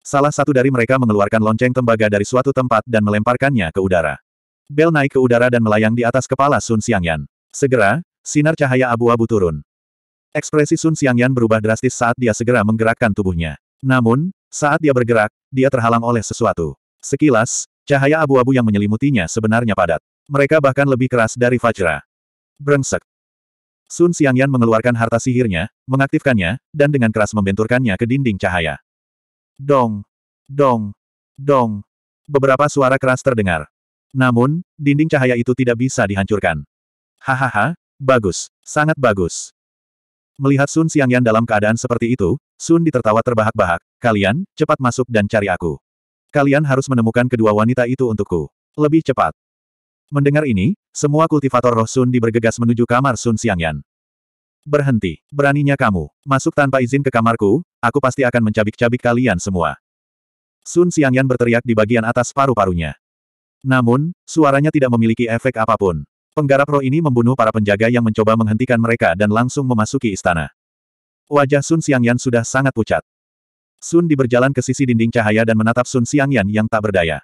Salah satu dari mereka mengeluarkan lonceng tembaga dari suatu tempat dan melemparkannya ke udara. Bel naik ke udara dan melayang di atas kepala Sun Xiangyan. Segera, sinar cahaya abu-abu turun. Ekspresi Sun Xiangyan berubah drastis saat dia segera menggerakkan tubuhnya. Namun, saat dia bergerak, dia terhalang oleh sesuatu. Sekilas, cahaya abu-abu yang menyelimutinya sebenarnya padat. Mereka bahkan lebih keras dari Fajra. Brengsek. Sun Xiangyan mengeluarkan harta sihirnya, mengaktifkannya, dan dengan keras membenturkannya ke dinding cahaya. Dong! Dong! Dong! Beberapa suara keras terdengar. Namun, dinding cahaya itu tidak bisa dihancurkan. Hahaha, bagus, sangat bagus. Melihat Sun Xiangyan dalam keadaan seperti itu, Sun ditertawa terbahak-bahak, kalian, cepat masuk dan cari aku. Kalian harus menemukan kedua wanita itu untukku. Lebih cepat. Mendengar ini, semua kultivator roh Sun Di bergegas menuju kamar Sun Xiangyan. Berhenti. Beraninya kamu. Masuk tanpa izin ke kamarku, aku pasti akan mencabik-cabik kalian semua. Sun Xiangyan berteriak di bagian atas paru-parunya. Namun, suaranya tidak memiliki efek apapun. Penggarap roh ini membunuh para penjaga yang mencoba menghentikan mereka dan langsung memasuki istana. Wajah Sun Xiangyan sudah sangat pucat. Sun Di berjalan ke sisi dinding cahaya dan menatap Sun Xiangyan yang tak berdaya.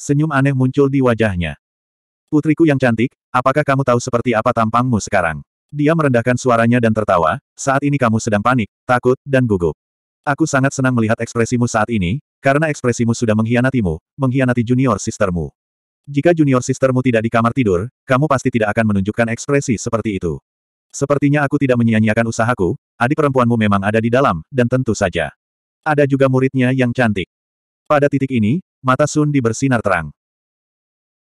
Senyum aneh muncul di wajahnya. Putriku yang cantik, apakah kamu tahu seperti apa tampangmu sekarang? Dia merendahkan suaranya dan tertawa, saat ini kamu sedang panik, takut, dan gugup. Aku sangat senang melihat ekspresimu saat ini, karena ekspresimu sudah mengkhianatimu, mengkhianati junior sistermu. Jika junior sistermu tidak di kamar tidur, kamu pasti tidak akan menunjukkan ekspresi seperti itu. Sepertinya aku tidak menyia-nyiakan usahaku, adik perempuanmu memang ada di dalam, dan tentu saja. Ada juga muridnya yang cantik. Pada titik ini, mata Sun Di bersinar terang.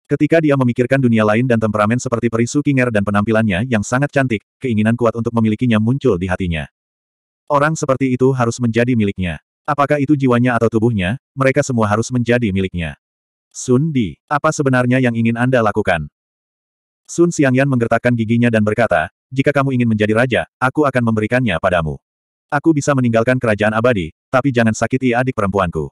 Ketika dia memikirkan dunia lain dan temperamen seperti Perisu Kinger dan penampilannya yang sangat cantik, keinginan kuat untuk memilikinya muncul di hatinya. Orang seperti itu harus menjadi miliknya. Apakah itu jiwanya atau tubuhnya, mereka semua harus menjadi miliknya. Sun Di, apa sebenarnya yang ingin Anda lakukan? Sun Xiangyan menggertakkan giginya dan berkata, jika kamu ingin menjadi raja, aku akan memberikannya padamu. Aku bisa meninggalkan kerajaan abadi, tapi jangan sakiti adik perempuanku.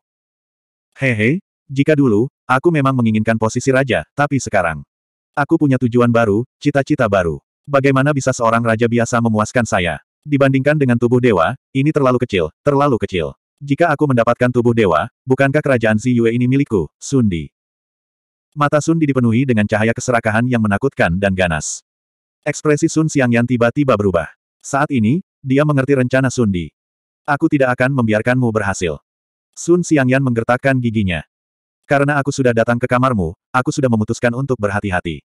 Hehe, jika dulu, aku memang menginginkan posisi raja, tapi sekarang. Aku punya tujuan baru, cita-cita baru. Bagaimana bisa seorang raja biasa memuaskan saya? Dibandingkan dengan tubuh dewa, ini terlalu kecil, terlalu kecil. Jika aku mendapatkan tubuh dewa, bukankah kerajaan Ziyue ini milikku, Sundi? Mata Sundi dipenuhi dengan cahaya keserakahan yang menakutkan dan ganas. Ekspresi Sun Siang yang tiba-tiba berubah. Saat ini, dia mengerti rencana Sundi. Aku tidak akan membiarkanmu berhasil. Sun Siang Yan menggertakkan giginya. Karena aku sudah datang ke kamarmu, aku sudah memutuskan untuk berhati-hati.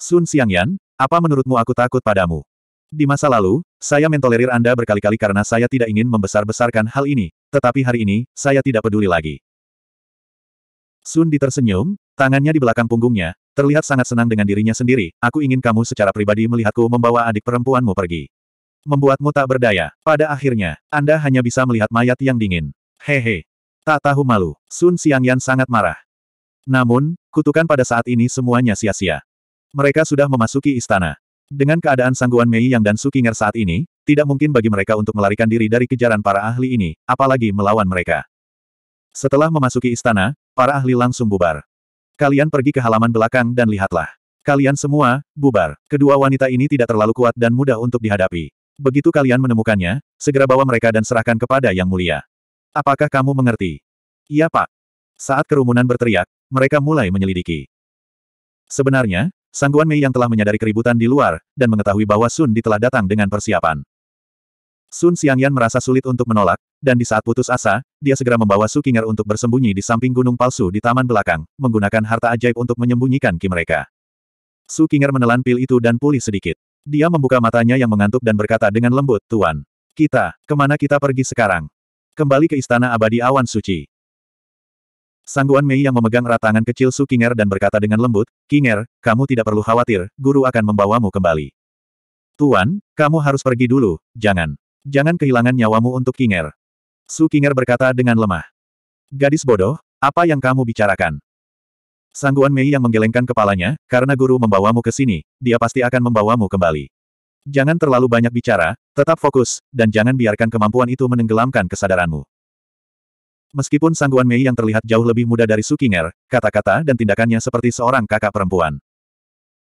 Sun Xiangyan, apa menurutmu aku takut padamu? Di masa lalu, saya mentolerir Anda berkali-kali karena saya tidak ingin membesar-besarkan hal ini, tetapi hari ini, saya tidak peduli lagi. Sun di tersenyum, tangannya di belakang punggungnya, terlihat sangat senang dengan dirinya sendiri, aku ingin kamu secara pribadi melihatku membawa adik perempuanmu pergi. Membuatmu tak berdaya. Pada akhirnya, Anda hanya bisa melihat mayat yang dingin. Hehe. Tak tahu malu, Sun Xiangyan sangat marah. Namun, kutukan pada saat ini semuanya sia-sia. Mereka sudah memasuki istana. Dengan keadaan sangguan Mei Yang dan Sukinger saat ini, tidak mungkin bagi mereka untuk melarikan diri dari kejaran para ahli ini, apalagi melawan mereka. Setelah memasuki istana, para ahli langsung bubar. Kalian pergi ke halaman belakang dan lihatlah. Kalian semua, bubar. Kedua wanita ini tidak terlalu kuat dan mudah untuk dihadapi. Begitu kalian menemukannya, segera bawa mereka dan serahkan kepada Yang Mulia. Apakah kamu mengerti? Iya pak. Saat kerumunan berteriak, mereka mulai menyelidiki. Sebenarnya, Sangguan Mei yang telah menyadari keributan di luar, dan mengetahui bahwa Sun Di telah datang dengan persiapan. Sun Xiangyan merasa sulit untuk menolak, dan di saat putus asa, dia segera membawa Su Qing'er untuk bersembunyi di samping gunung palsu di taman belakang, menggunakan harta ajaib untuk menyembunyikan ki mereka. Su Qing'er menelan pil itu dan pulih sedikit. Dia membuka matanya yang mengantuk dan berkata dengan lembut, Tuan. Kita, kemana kita pergi sekarang? Kembali ke Istana Abadi Awan Suci. Sangguan Mei yang memegang ratangan kecil Su Kinger dan berkata dengan lembut, Kinger, kamu tidak perlu khawatir, guru akan membawamu kembali. Tuan, kamu harus pergi dulu, jangan. Jangan kehilangan nyawamu untuk Kinger. Su Kinger berkata dengan lemah. Gadis bodoh, apa yang kamu bicarakan? Sangguan Mei yang menggelengkan kepalanya, karena guru membawamu ke sini, dia pasti akan membawamu kembali. Jangan terlalu banyak bicara, tetap fokus, dan jangan biarkan kemampuan itu menenggelamkan kesadaranmu. Meskipun Sangguan Mei yang terlihat jauh lebih muda dari Sukinger, kata-kata dan tindakannya seperti seorang kakak perempuan.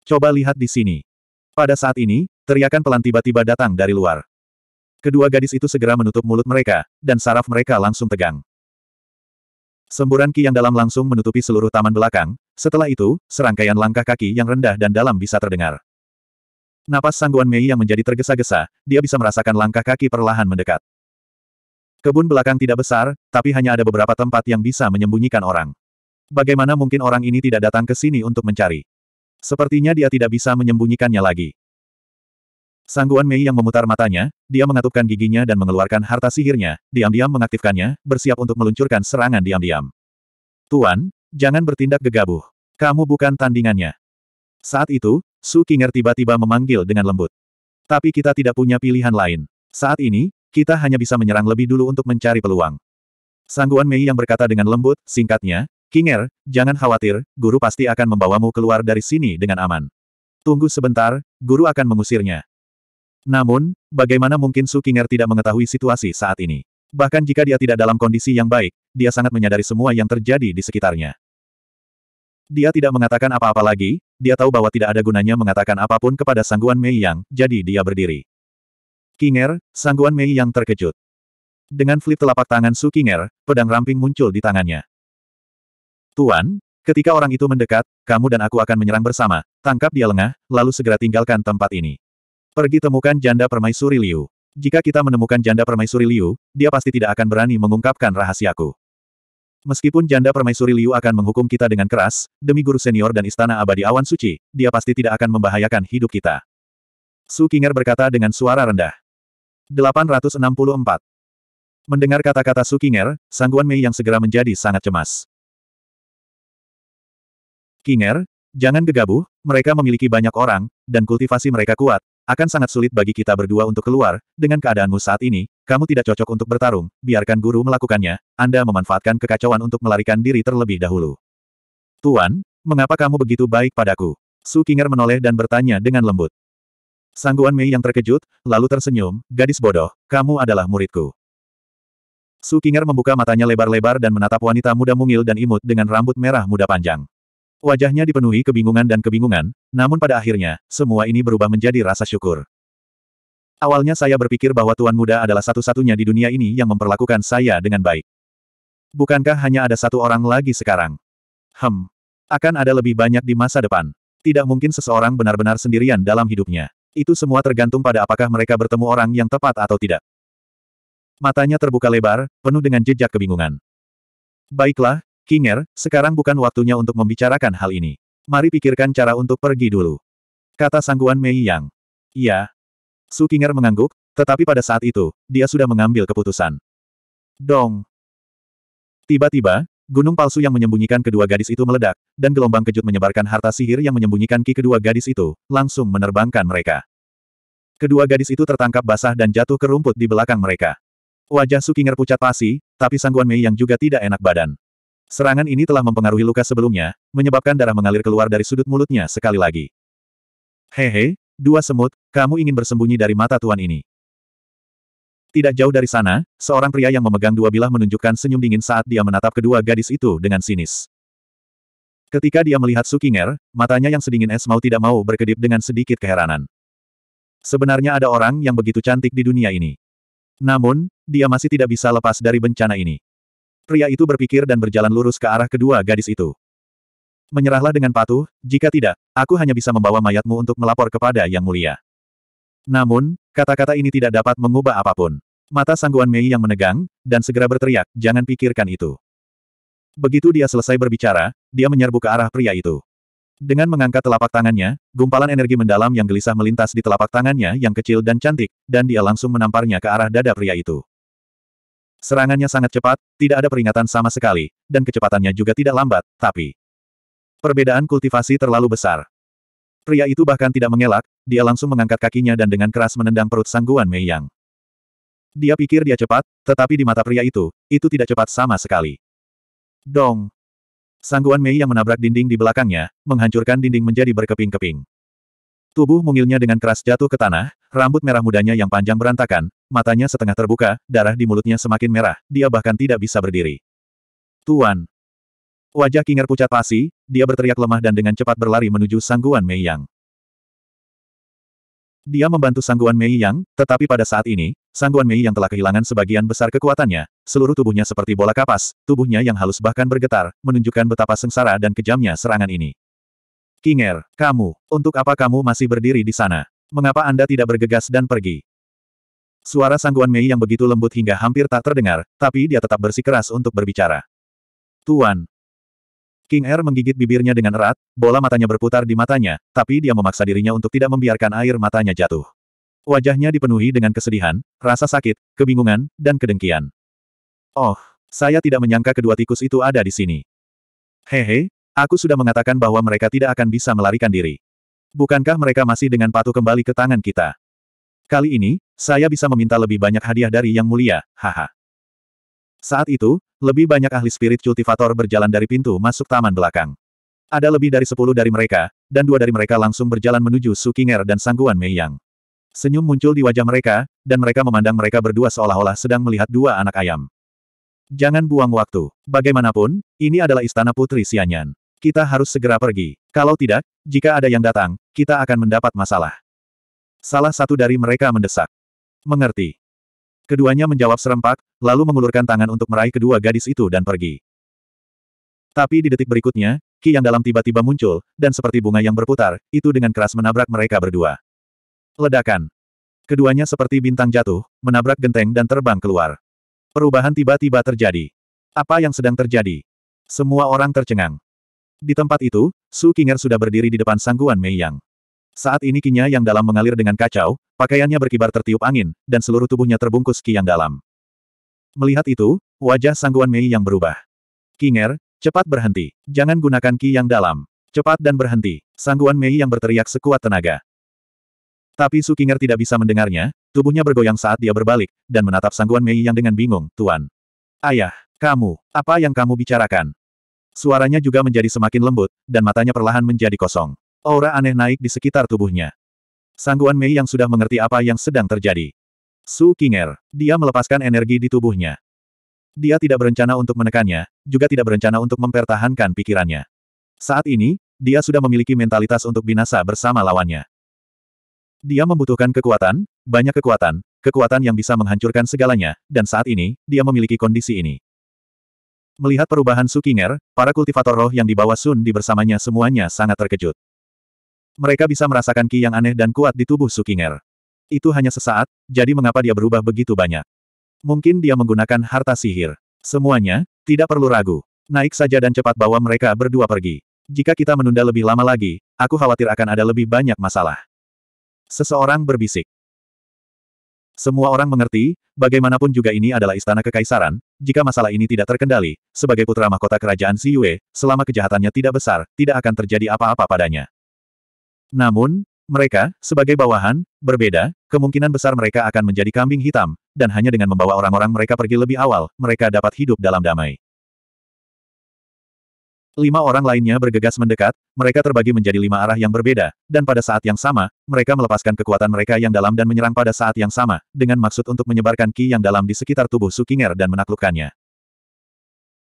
Coba lihat di sini. Pada saat ini, teriakan pelan tiba-tiba datang dari luar. Kedua gadis itu segera menutup mulut mereka, dan saraf mereka langsung tegang. Semburan ki yang dalam langsung menutupi seluruh taman belakang, setelah itu, serangkaian langkah kaki yang rendah dan dalam bisa terdengar. Napas Sangguan Mei yang menjadi tergesa-gesa, dia bisa merasakan langkah kaki perlahan mendekat. Kebun belakang tidak besar, tapi hanya ada beberapa tempat yang bisa menyembunyikan orang. Bagaimana mungkin orang ini tidak datang ke sini untuk mencari? Sepertinya dia tidak bisa menyembunyikannya lagi. Sangguan Mei yang memutar matanya, dia mengatupkan giginya dan mengeluarkan harta sihirnya, diam-diam mengaktifkannya, bersiap untuk meluncurkan serangan diam-diam. Tuan, jangan bertindak gegabah. Kamu bukan tandingannya. Saat itu, Su Qinger tiba-tiba memanggil dengan lembut. Tapi kita tidak punya pilihan lain. Saat ini, kita hanya bisa menyerang lebih dulu untuk mencari peluang. Sangguan Mei yang berkata dengan lembut, singkatnya, Kinger, jangan khawatir, guru pasti akan membawamu keluar dari sini dengan aman. Tunggu sebentar, guru akan mengusirnya. Namun, bagaimana mungkin Su Kinger tidak mengetahui situasi saat ini? Bahkan jika dia tidak dalam kondisi yang baik, dia sangat menyadari semua yang terjadi di sekitarnya. Dia tidak mengatakan apa-apa lagi, dia tahu bahwa tidak ada gunanya mengatakan apapun kepada sangguan Mei Yang, jadi dia berdiri. Kinger, sangguan Mei yang terkejut. Dengan flip telapak tangan Su Kinger, pedang ramping muncul di tangannya. Tuan, ketika orang itu mendekat, kamu dan aku akan menyerang bersama, tangkap dia lengah, lalu segera tinggalkan tempat ini. Pergi temukan janda permaisuri Liu. Jika kita menemukan janda permaisuri Liu, dia pasti tidak akan berani mengungkapkan rahasiaku. Meskipun janda permaisuri Liu akan menghukum kita dengan keras, demi guru senior dan istana abadi awan suci, dia pasti tidak akan membahayakan hidup kita. Su Kinger berkata dengan suara rendah. 864. Mendengar kata-kata Su Kinger, Sangguan Mei yang segera menjadi sangat cemas. Kinger, jangan gegabah, mereka memiliki banyak orang, dan kultivasi mereka kuat, akan sangat sulit bagi kita berdua untuk keluar, dengan keadaanmu saat ini, kamu tidak cocok untuk bertarung, biarkan guru melakukannya, Anda memanfaatkan kekacauan untuk melarikan diri terlebih dahulu. Tuan, mengapa kamu begitu baik padaku? Su Kinger menoleh dan bertanya dengan lembut. Sangguan Mei yang terkejut, lalu tersenyum, gadis bodoh, kamu adalah muridku. Su Qing'er membuka matanya lebar-lebar dan menatap wanita muda mungil dan imut dengan rambut merah muda panjang. Wajahnya dipenuhi kebingungan dan kebingungan, namun pada akhirnya, semua ini berubah menjadi rasa syukur. Awalnya saya berpikir bahwa Tuan Muda adalah satu-satunya di dunia ini yang memperlakukan saya dengan baik. Bukankah hanya ada satu orang lagi sekarang? Hem. Akan ada lebih banyak di masa depan. Tidak mungkin seseorang benar-benar sendirian dalam hidupnya. Itu semua tergantung pada apakah mereka bertemu orang yang tepat atau tidak. Matanya terbuka lebar, penuh dengan jejak kebingungan. Baiklah, Kinger, sekarang bukan waktunya untuk membicarakan hal ini. Mari pikirkan cara untuk pergi dulu. Kata sangguan Mei Yang. Iya. Su Kinger mengangguk, tetapi pada saat itu, dia sudah mengambil keputusan. Dong. Tiba-tiba, Gunung palsu yang menyembunyikan kedua gadis itu meledak, dan gelombang kejut menyebarkan harta sihir yang menyembunyikan ki kedua gadis itu, langsung menerbangkan mereka. Kedua gadis itu tertangkap basah dan jatuh ke rumput di belakang mereka. Wajah Sukinger pucat pasi, tapi sangguan Mei yang juga tidak enak badan. Serangan ini telah mempengaruhi luka sebelumnya, menyebabkan darah mengalir keluar dari sudut mulutnya sekali lagi. Hehe, dua semut, kamu ingin bersembunyi dari mata tuan ini. Tidak jauh dari sana, seorang pria yang memegang dua bilah menunjukkan senyum dingin saat dia menatap kedua gadis itu dengan sinis. Ketika dia melihat Sukinger, matanya yang sedingin es mau tidak mau berkedip dengan sedikit keheranan. Sebenarnya ada orang yang begitu cantik di dunia ini. Namun, dia masih tidak bisa lepas dari bencana ini. Pria itu berpikir dan berjalan lurus ke arah kedua gadis itu. Menyerahlah dengan patuh, jika tidak, aku hanya bisa membawa mayatmu untuk melapor kepada Yang Mulia. Namun, kata-kata ini tidak dapat mengubah apapun. Mata sangguan Mei yang menegang, dan segera berteriak, jangan pikirkan itu. Begitu dia selesai berbicara, dia menyerbu ke arah pria itu. Dengan mengangkat telapak tangannya, gumpalan energi mendalam yang gelisah melintas di telapak tangannya yang kecil dan cantik, dan dia langsung menamparnya ke arah dada pria itu. Serangannya sangat cepat, tidak ada peringatan sama sekali, dan kecepatannya juga tidak lambat, tapi... Perbedaan kultivasi terlalu besar. Pria itu bahkan tidak mengelak, dia langsung mengangkat kakinya dan dengan keras menendang perut sangguan Mei Yang. Dia pikir dia cepat, tetapi di mata pria itu, itu tidak cepat sama sekali. Dong! Sangguan Mei yang menabrak dinding di belakangnya, menghancurkan dinding menjadi berkeping-keping. Tubuh mungilnya dengan keras jatuh ke tanah, rambut merah mudanya yang panjang berantakan, matanya setengah terbuka, darah di mulutnya semakin merah, dia bahkan tidak bisa berdiri. Tuan! Wajah Kinger pucat pasi, dia berteriak lemah dan dengan cepat berlari menuju sangguan Mei Yang. Dia membantu sangguan Mei Yang, tetapi pada saat ini, sangguan Mei Yang telah kehilangan sebagian besar kekuatannya, seluruh tubuhnya seperti bola kapas, tubuhnya yang halus bahkan bergetar, menunjukkan betapa sengsara dan kejamnya serangan ini. Kinger, kamu, untuk apa kamu masih berdiri di sana? Mengapa Anda tidak bergegas dan pergi? Suara sangguan Mei yang begitu lembut hingga hampir tak terdengar, tapi dia tetap bersikeras untuk berbicara. Tuan, King Air menggigit bibirnya dengan erat, bola matanya berputar di matanya, tapi dia memaksa dirinya untuk tidak membiarkan air matanya jatuh. Wajahnya dipenuhi dengan kesedihan, rasa sakit, kebingungan, dan kedengkian. Oh, saya tidak menyangka kedua tikus itu ada di sini. Hehe, aku sudah mengatakan bahwa mereka tidak akan bisa melarikan diri. Bukankah mereka masih dengan patuh kembali ke tangan kita? Kali ini, saya bisa meminta lebih banyak hadiah dari Yang Mulia, haha. Saat itu, lebih banyak ahli spirit cultivator berjalan dari pintu masuk taman belakang. Ada lebih dari sepuluh dari mereka, dan dua dari mereka langsung berjalan menuju Sukinger dan Sangguan Mei Senyum muncul di wajah mereka, dan mereka memandang mereka berdua seolah-olah sedang melihat dua anak ayam. Jangan buang waktu. Bagaimanapun, ini adalah istana putri Sianyan. Kita harus segera pergi. Kalau tidak, jika ada yang datang, kita akan mendapat masalah. Salah satu dari mereka mendesak. Mengerti. Keduanya menjawab serempak, lalu mengulurkan tangan untuk meraih kedua gadis itu dan pergi. Tapi di detik berikutnya, Ki yang dalam tiba-tiba muncul, dan seperti bunga yang berputar, itu dengan keras menabrak mereka berdua. Ledakan. Keduanya seperti bintang jatuh, menabrak genteng dan terbang keluar. Perubahan tiba-tiba terjadi. Apa yang sedang terjadi? Semua orang tercengang. Di tempat itu, Su Qinger sudah berdiri di depan sangguan Mei Yang. Saat ini kinya yang dalam mengalir dengan kacau, pakaiannya berkibar tertiup angin, dan seluruh tubuhnya terbungkus ki yang dalam. Melihat itu, wajah Sangguan Mei yang berubah. Kinger, cepat berhenti. Jangan gunakan ki yang dalam. Cepat dan berhenti. Sangguan Mei yang berteriak sekuat tenaga. Tapi Su Kinger tidak bisa mendengarnya, tubuhnya bergoyang saat dia berbalik, dan menatap Sangguan Mei yang dengan bingung, Tuan. Ayah, kamu, apa yang kamu bicarakan? Suaranya juga menjadi semakin lembut, dan matanya perlahan menjadi kosong. Aura aneh naik di sekitar tubuhnya. Sangguan Mei yang sudah mengerti apa yang sedang terjadi. Su Kinger, dia melepaskan energi di tubuhnya. Dia tidak berencana untuk menekannya, juga tidak berencana untuk mempertahankan pikirannya. Saat ini, dia sudah memiliki mentalitas untuk binasa bersama lawannya. Dia membutuhkan kekuatan, banyak kekuatan, kekuatan yang bisa menghancurkan segalanya, dan saat ini, dia memiliki kondisi ini. Melihat perubahan Su Kinger, para kultivator roh yang dibawa Sun di bersamanya semuanya sangat terkejut. Mereka bisa merasakan ki yang aneh dan kuat di tubuh Sukinger. Itu hanya sesaat, jadi mengapa dia berubah begitu banyak? Mungkin dia menggunakan harta sihir. Semuanya, tidak perlu ragu. Naik saja dan cepat bawa mereka berdua pergi. Jika kita menunda lebih lama lagi, aku khawatir akan ada lebih banyak masalah. Seseorang berbisik. Semua orang mengerti, bagaimanapun juga ini adalah istana kekaisaran, jika masalah ini tidak terkendali, sebagai putra mahkota kerajaan Siyue, selama kejahatannya tidak besar, tidak akan terjadi apa-apa padanya. Namun, mereka, sebagai bawahan, berbeda, kemungkinan besar mereka akan menjadi kambing hitam, dan hanya dengan membawa orang-orang mereka pergi lebih awal, mereka dapat hidup dalam damai. Lima orang lainnya bergegas mendekat, mereka terbagi menjadi lima arah yang berbeda, dan pada saat yang sama, mereka melepaskan kekuatan mereka yang dalam dan menyerang pada saat yang sama, dengan maksud untuk menyebarkan ki yang dalam di sekitar tubuh Sukinger dan menaklukkannya.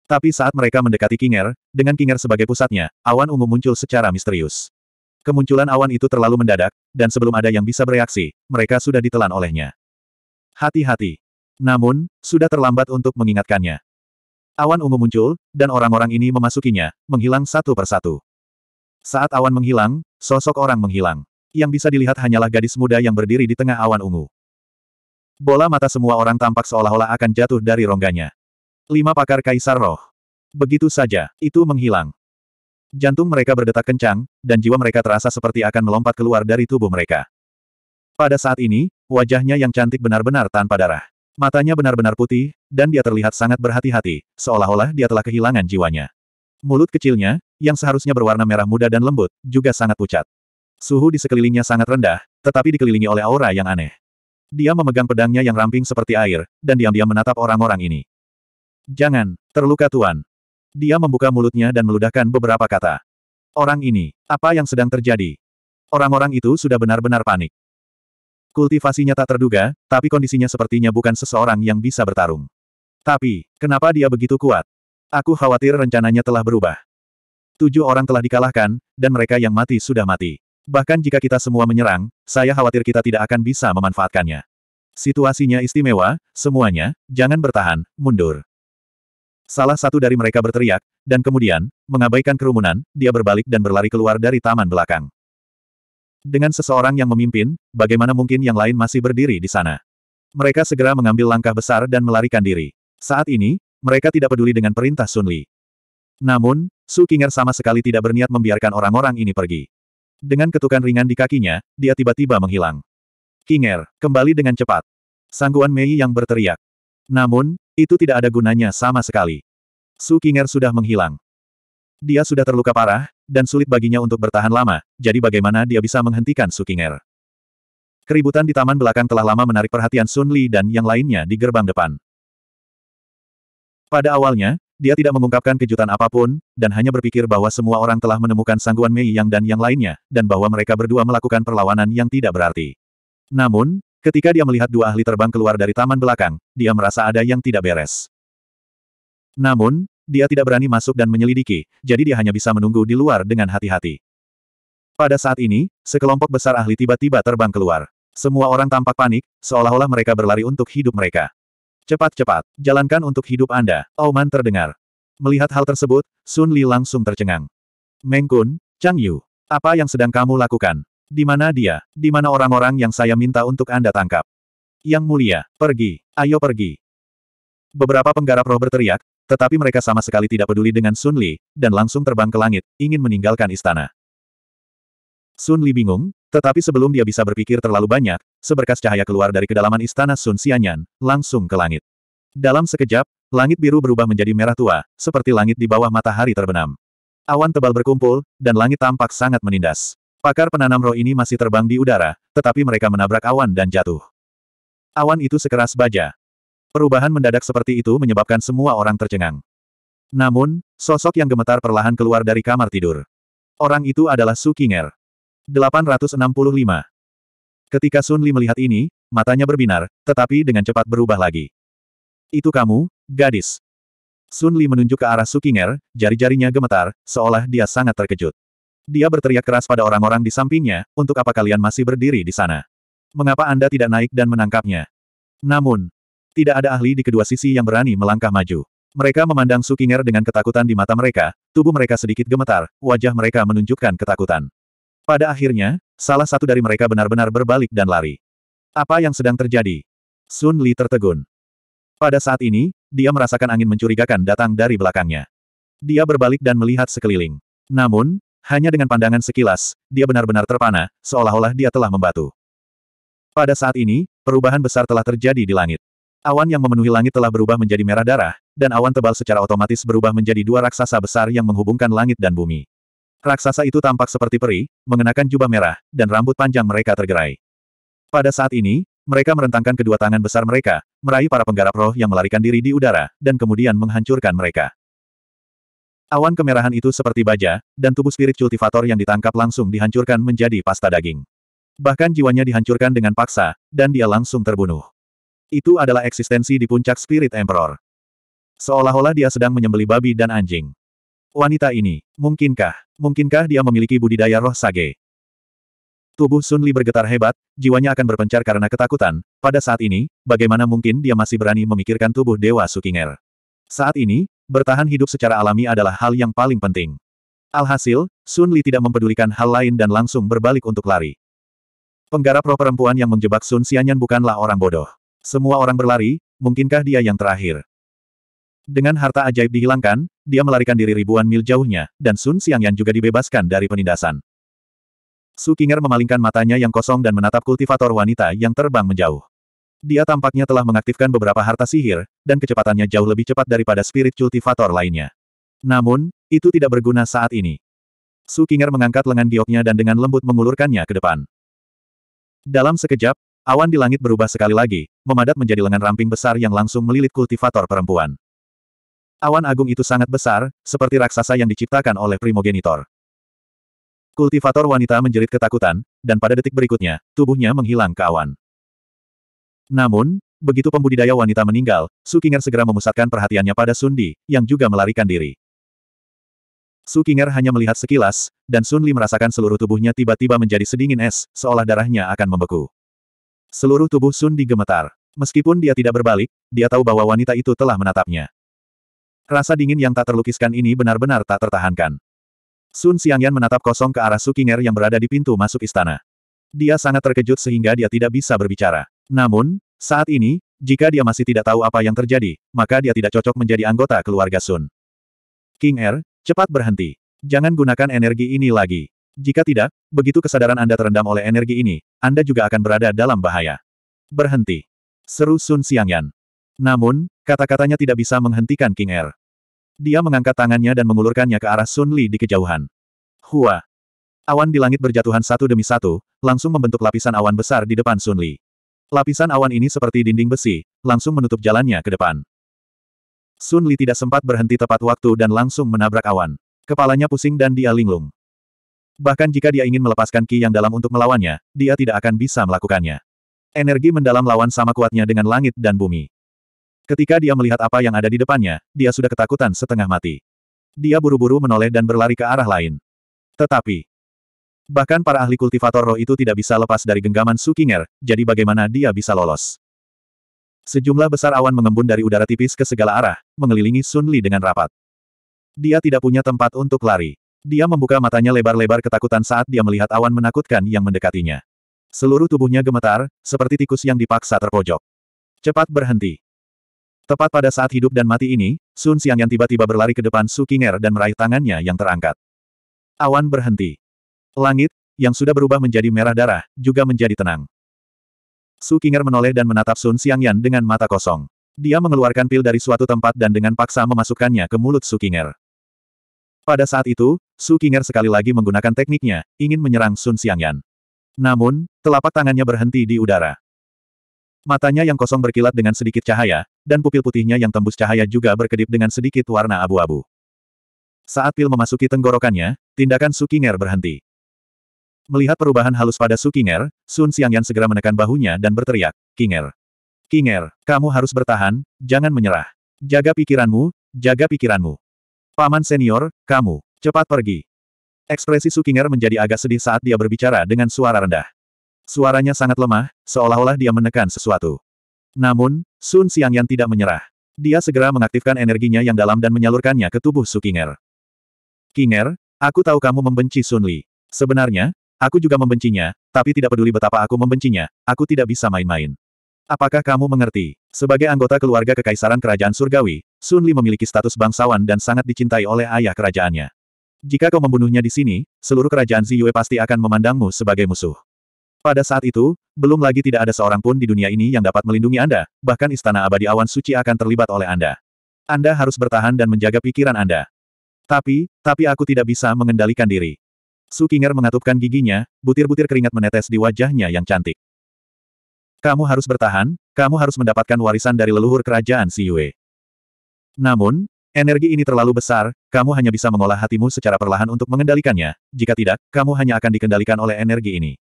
Tapi saat mereka mendekati Kinger, dengan Kinger sebagai pusatnya, awan ungu muncul secara misterius. Kemunculan awan itu terlalu mendadak, dan sebelum ada yang bisa bereaksi, mereka sudah ditelan olehnya. Hati-hati. Namun, sudah terlambat untuk mengingatkannya. Awan ungu muncul, dan orang-orang ini memasukinya, menghilang satu persatu. Saat awan menghilang, sosok orang menghilang. Yang bisa dilihat hanyalah gadis muda yang berdiri di tengah awan ungu. Bola mata semua orang tampak seolah-olah akan jatuh dari rongganya. Lima pakar kaisar roh. Begitu saja, itu menghilang. Jantung mereka berdetak kencang, dan jiwa mereka terasa seperti akan melompat keluar dari tubuh mereka. Pada saat ini, wajahnya yang cantik benar-benar tanpa darah. Matanya benar-benar putih, dan dia terlihat sangat berhati-hati, seolah-olah dia telah kehilangan jiwanya. Mulut kecilnya, yang seharusnya berwarna merah muda dan lembut, juga sangat pucat. Suhu di sekelilingnya sangat rendah, tetapi dikelilingi oleh aura yang aneh. Dia memegang pedangnya yang ramping seperti air, dan diam-diam menatap orang-orang ini. Jangan, terluka Tuan, dia membuka mulutnya dan meludahkan beberapa kata. Orang ini, apa yang sedang terjadi? Orang-orang itu sudah benar-benar panik. Kultivasinya tak terduga, tapi kondisinya sepertinya bukan seseorang yang bisa bertarung. Tapi, kenapa dia begitu kuat? Aku khawatir rencananya telah berubah. Tujuh orang telah dikalahkan, dan mereka yang mati sudah mati. Bahkan jika kita semua menyerang, saya khawatir kita tidak akan bisa memanfaatkannya. Situasinya istimewa, semuanya, jangan bertahan, mundur. Salah satu dari mereka berteriak, dan kemudian, mengabaikan kerumunan, dia berbalik dan berlari keluar dari taman belakang. Dengan seseorang yang memimpin, bagaimana mungkin yang lain masih berdiri di sana? Mereka segera mengambil langkah besar dan melarikan diri. Saat ini, mereka tidak peduli dengan perintah Sun Li. Namun, Su Qinger sama sekali tidak berniat membiarkan orang-orang ini pergi. Dengan ketukan ringan di kakinya, dia tiba-tiba menghilang. King'er, kembali dengan cepat. Sangguan Mei yang berteriak. Namun, itu tidak ada gunanya sama sekali. Su Kinger sudah menghilang. Dia sudah terluka parah, dan sulit baginya untuk bertahan lama, jadi bagaimana dia bisa menghentikan Su Kinger? Keributan di taman belakang telah lama menarik perhatian Sun Li dan yang lainnya di gerbang depan. Pada awalnya, dia tidak mengungkapkan kejutan apapun, dan hanya berpikir bahwa semua orang telah menemukan sangguan Mei Yang dan yang lainnya, dan bahwa mereka berdua melakukan perlawanan yang tidak berarti. Namun, Ketika dia melihat dua ahli terbang keluar dari taman belakang, dia merasa ada yang tidak beres. Namun, dia tidak berani masuk dan menyelidiki, jadi dia hanya bisa menunggu di luar dengan hati-hati. Pada saat ini, sekelompok besar ahli tiba-tiba terbang keluar. Semua orang tampak panik, seolah-olah mereka berlari untuk hidup mereka. Cepat-cepat, jalankan untuk hidup Anda, Oman terdengar. Melihat hal tersebut, Sun Li langsung tercengang. Meng Chang Yu, apa yang sedang kamu lakukan? Di mana dia? Di mana orang-orang yang saya minta untuk Anda tangkap? Yang mulia, pergi, ayo pergi. Beberapa penggarap roh berteriak, tetapi mereka sama sekali tidak peduli dengan Sun Li, dan langsung terbang ke langit, ingin meninggalkan istana. Sun Li bingung, tetapi sebelum dia bisa berpikir terlalu banyak, seberkas cahaya keluar dari kedalaman istana Sun Xianyan, langsung ke langit. Dalam sekejap, langit biru berubah menjadi merah tua, seperti langit di bawah matahari terbenam. Awan tebal berkumpul, dan langit tampak sangat menindas. Pakar penanam roh ini masih terbang di udara, tetapi mereka menabrak awan dan jatuh. Awan itu sekeras baja. Perubahan mendadak seperti itu menyebabkan semua orang tercengang. Namun, sosok yang gemetar perlahan keluar dari kamar tidur. Orang itu adalah Su Kinger. 865. Ketika Sun Li melihat ini, matanya berbinar, tetapi dengan cepat berubah lagi. Itu kamu, gadis. Sun Li menunjuk ke arah Su Kinger, jari-jarinya gemetar, seolah dia sangat terkejut. Dia berteriak keras pada orang-orang di sampingnya, untuk apa kalian masih berdiri di sana? Mengapa Anda tidak naik dan menangkapnya? Namun, tidak ada ahli di kedua sisi yang berani melangkah maju. Mereka memandang Sukinger dengan ketakutan di mata mereka, tubuh mereka sedikit gemetar, wajah mereka menunjukkan ketakutan. Pada akhirnya, salah satu dari mereka benar-benar berbalik dan lari. Apa yang sedang terjadi? Sun Li tertegun. Pada saat ini, dia merasakan angin mencurigakan datang dari belakangnya. Dia berbalik dan melihat sekeliling. Namun, hanya dengan pandangan sekilas, dia benar-benar terpana, seolah-olah dia telah membatu. Pada saat ini, perubahan besar telah terjadi di langit. Awan yang memenuhi langit telah berubah menjadi merah darah, dan awan tebal secara otomatis berubah menjadi dua raksasa besar yang menghubungkan langit dan bumi. Raksasa itu tampak seperti peri, mengenakan jubah merah, dan rambut panjang mereka tergerai. Pada saat ini, mereka merentangkan kedua tangan besar mereka, meraih para penggarap roh yang melarikan diri di udara, dan kemudian menghancurkan mereka. Awan kemerahan itu seperti baja, dan tubuh spirit kultivator yang ditangkap langsung dihancurkan menjadi pasta daging. Bahkan jiwanya dihancurkan dengan paksa, dan dia langsung terbunuh. Itu adalah eksistensi di puncak spirit emperor. Seolah-olah dia sedang menyembeli babi dan anjing. Wanita ini, mungkinkah, mungkinkah dia memiliki budidaya roh sage? Tubuh Sun Li bergetar hebat, jiwanya akan berpencar karena ketakutan. Pada saat ini, bagaimana mungkin dia masih berani memikirkan tubuh Dewa Sukinger? Saat ini, bertahan hidup secara alami adalah hal yang paling penting. Alhasil, Sun Li tidak mempedulikan hal lain dan langsung berbalik untuk lari. Penggarap roh perempuan yang menjebak Sun Xianyan bukanlah orang bodoh. Semua orang berlari, mungkinkah dia yang terakhir? Dengan harta ajaib dihilangkan, dia melarikan diri ribuan mil jauhnya, dan Sun Xiangyan juga dibebaskan dari penindasan. Su Kinger memalingkan matanya yang kosong dan menatap kultivator wanita yang terbang menjauh. Dia tampaknya telah mengaktifkan beberapa harta sihir, dan kecepatannya jauh lebih cepat daripada spirit cultivator lainnya. Namun, itu tidak berguna saat ini. Su Qinger mengangkat lengan gioknya dan dengan lembut mengulurkannya ke depan. Dalam sekejap, awan di langit berubah sekali lagi, memadat menjadi lengan ramping besar yang langsung melilit kultivator perempuan. Awan agung itu sangat besar, seperti raksasa yang diciptakan oleh primogenitor. Kultivator wanita menjerit ketakutan, dan pada detik berikutnya, tubuhnya menghilang ke awan. Namun, begitu pembudidaya wanita meninggal, Sukinger segera memusatkan perhatiannya pada Sundi, yang juga melarikan diri. Sukinger hanya melihat sekilas, dan Sunli merasakan seluruh tubuhnya tiba-tiba menjadi sedingin es, seolah darahnya akan membeku. Seluruh tubuh Sundi gemetar. Meskipun dia tidak berbalik, dia tahu bahwa wanita itu telah menatapnya. Rasa dingin yang tak terlukiskan ini benar-benar tak tertahankan. Sun Xiangyan menatap kosong ke arah Sukinger yang berada di pintu masuk istana. Dia sangat terkejut sehingga dia tidak bisa berbicara. Namun, saat ini, jika dia masih tidak tahu apa yang terjadi, maka dia tidak cocok menjadi anggota keluarga Sun. King Er, cepat berhenti. Jangan gunakan energi ini lagi. Jika tidak, begitu kesadaran Anda terendam oleh energi ini, Anda juga akan berada dalam bahaya. Berhenti. Seru Sun Xiangyan. Namun, kata-katanya tidak bisa menghentikan King Er. Dia mengangkat tangannya dan mengulurkannya ke arah Sun Li di kejauhan. Hua. Awan di langit berjatuhan satu demi satu, langsung membentuk lapisan awan besar di depan Sun Li. Lapisan awan ini seperti dinding besi, langsung menutup jalannya ke depan. Sun Li tidak sempat berhenti tepat waktu dan langsung menabrak awan. Kepalanya pusing dan dia linglung. Bahkan jika dia ingin melepaskan ki yang dalam untuk melawannya, dia tidak akan bisa melakukannya. Energi mendalam lawan sama kuatnya dengan langit dan bumi. Ketika dia melihat apa yang ada di depannya, dia sudah ketakutan setengah mati. Dia buru-buru menoleh dan berlari ke arah lain. Tetapi, Bahkan para ahli kultivator roh itu tidak bisa lepas dari genggaman Sukinger, jadi bagaimana dia bisa lolos? Sejumlah besar awan mengembun dari udara tipis ke segala arah, mengelilingi Sun Li dengan rapat. Dia tidak punya tempat untuk lari. Dia membuka matanya lebar-lebar ketakutan saat dia melihat awan menakutkan yang mendekatinya. Seluruh tubuhnya gemetar, seperti tikus yang dipaksa terpojok. Cepat berhenti. Tepat pada saat hidup dan mati ini, Sun Xiang yang tiba-tiba berlari ke depan Su Qinger dan meraih tangannya yang terangkat. Awan berhenti. Langit, yang sudah berubah menjadi merah darah, juga menjadi tenang. Su Qinger menoleh dan menatap Sun Xiangyan dengan mata kosong. Dia mengeluarkan pil dari suatu tempat dan dengan paksa memasukkannya ke mulut Su Qinger. Pada saat itu, Su Qinger sekali lagi menggunakan tekniknya, ingin menyerang Sun Xiangyan. Namun, telapak tangannya berhenti di udara. Matanya yang kosong berkilat dengan sedikit cahaya, dan pupil putihnya yang tembus cahaya juga berkedip dengan sedikit warna abu-abu. Saat pil memasuki tenggorokannya, tindakan Sukinger berhenti. Melihat perubahan halus pada Su Kinger, Sun Xiangyan segera menekan bahunya dan berteriak, Kinger. Kinger, kamu harus bertahan, jangan menyerah. Jaga pikiranmu, jaga pikiranmu. Paman senior, kamu, cepat pergi. Ekspresi Su Kinger menjadi agak sedih saat dia berbicara dengan suara rendah. Suaranya sangat lemah, seolah-olah dia menekan sesuatu. Namun, Sun Xiangyan tidak menyerah. Dia segera mengaktifkan energinya yang dalam dan menyalurkannya ke tubuh Su Kinger. Kinger, aku tahu kamu membenci Sun Li. Sebenarnya, Aku juga membencinya, tapi tidak peduli betapa aku membencinya, aku tidak bisa main-main. Apakah kamu mengerti? Sebagai anggota keluarga kekaisaran kerajaan surgawi, Sun Li memiliki status bangsawan dan sangat dicintai oleh ayah kerajaannya. Jika kau membunuhnya di sini, seluruh kerajaan Ziyue pasti akan memandangmu sebagai musuh. Pada saat itu, belum lagi tidak ada seorang pun di dunia ini yang dapat melindungi Anda, bahkan istana abadi awan suci akan terlibat oleh Anda. Anda harus bertahan dan menjaga pikiran Anda. Tapi, tapi aku tidak bisa mengendalikan diri. Su Qinger mengatupkan giginya, butir-butir keringat menetes di wajahnya yang cantik. Kamu harus bertahan, kamu harus mendapatkan warisan dari leluhur kerajaan Si Yue. Namun, energi ini terlalu besar, kamu hanya bisa mengolah hatimu secara perlahan untuk mengendalikannya, jika tidak, kamu hanya akan dikendalikan oleh energi ini.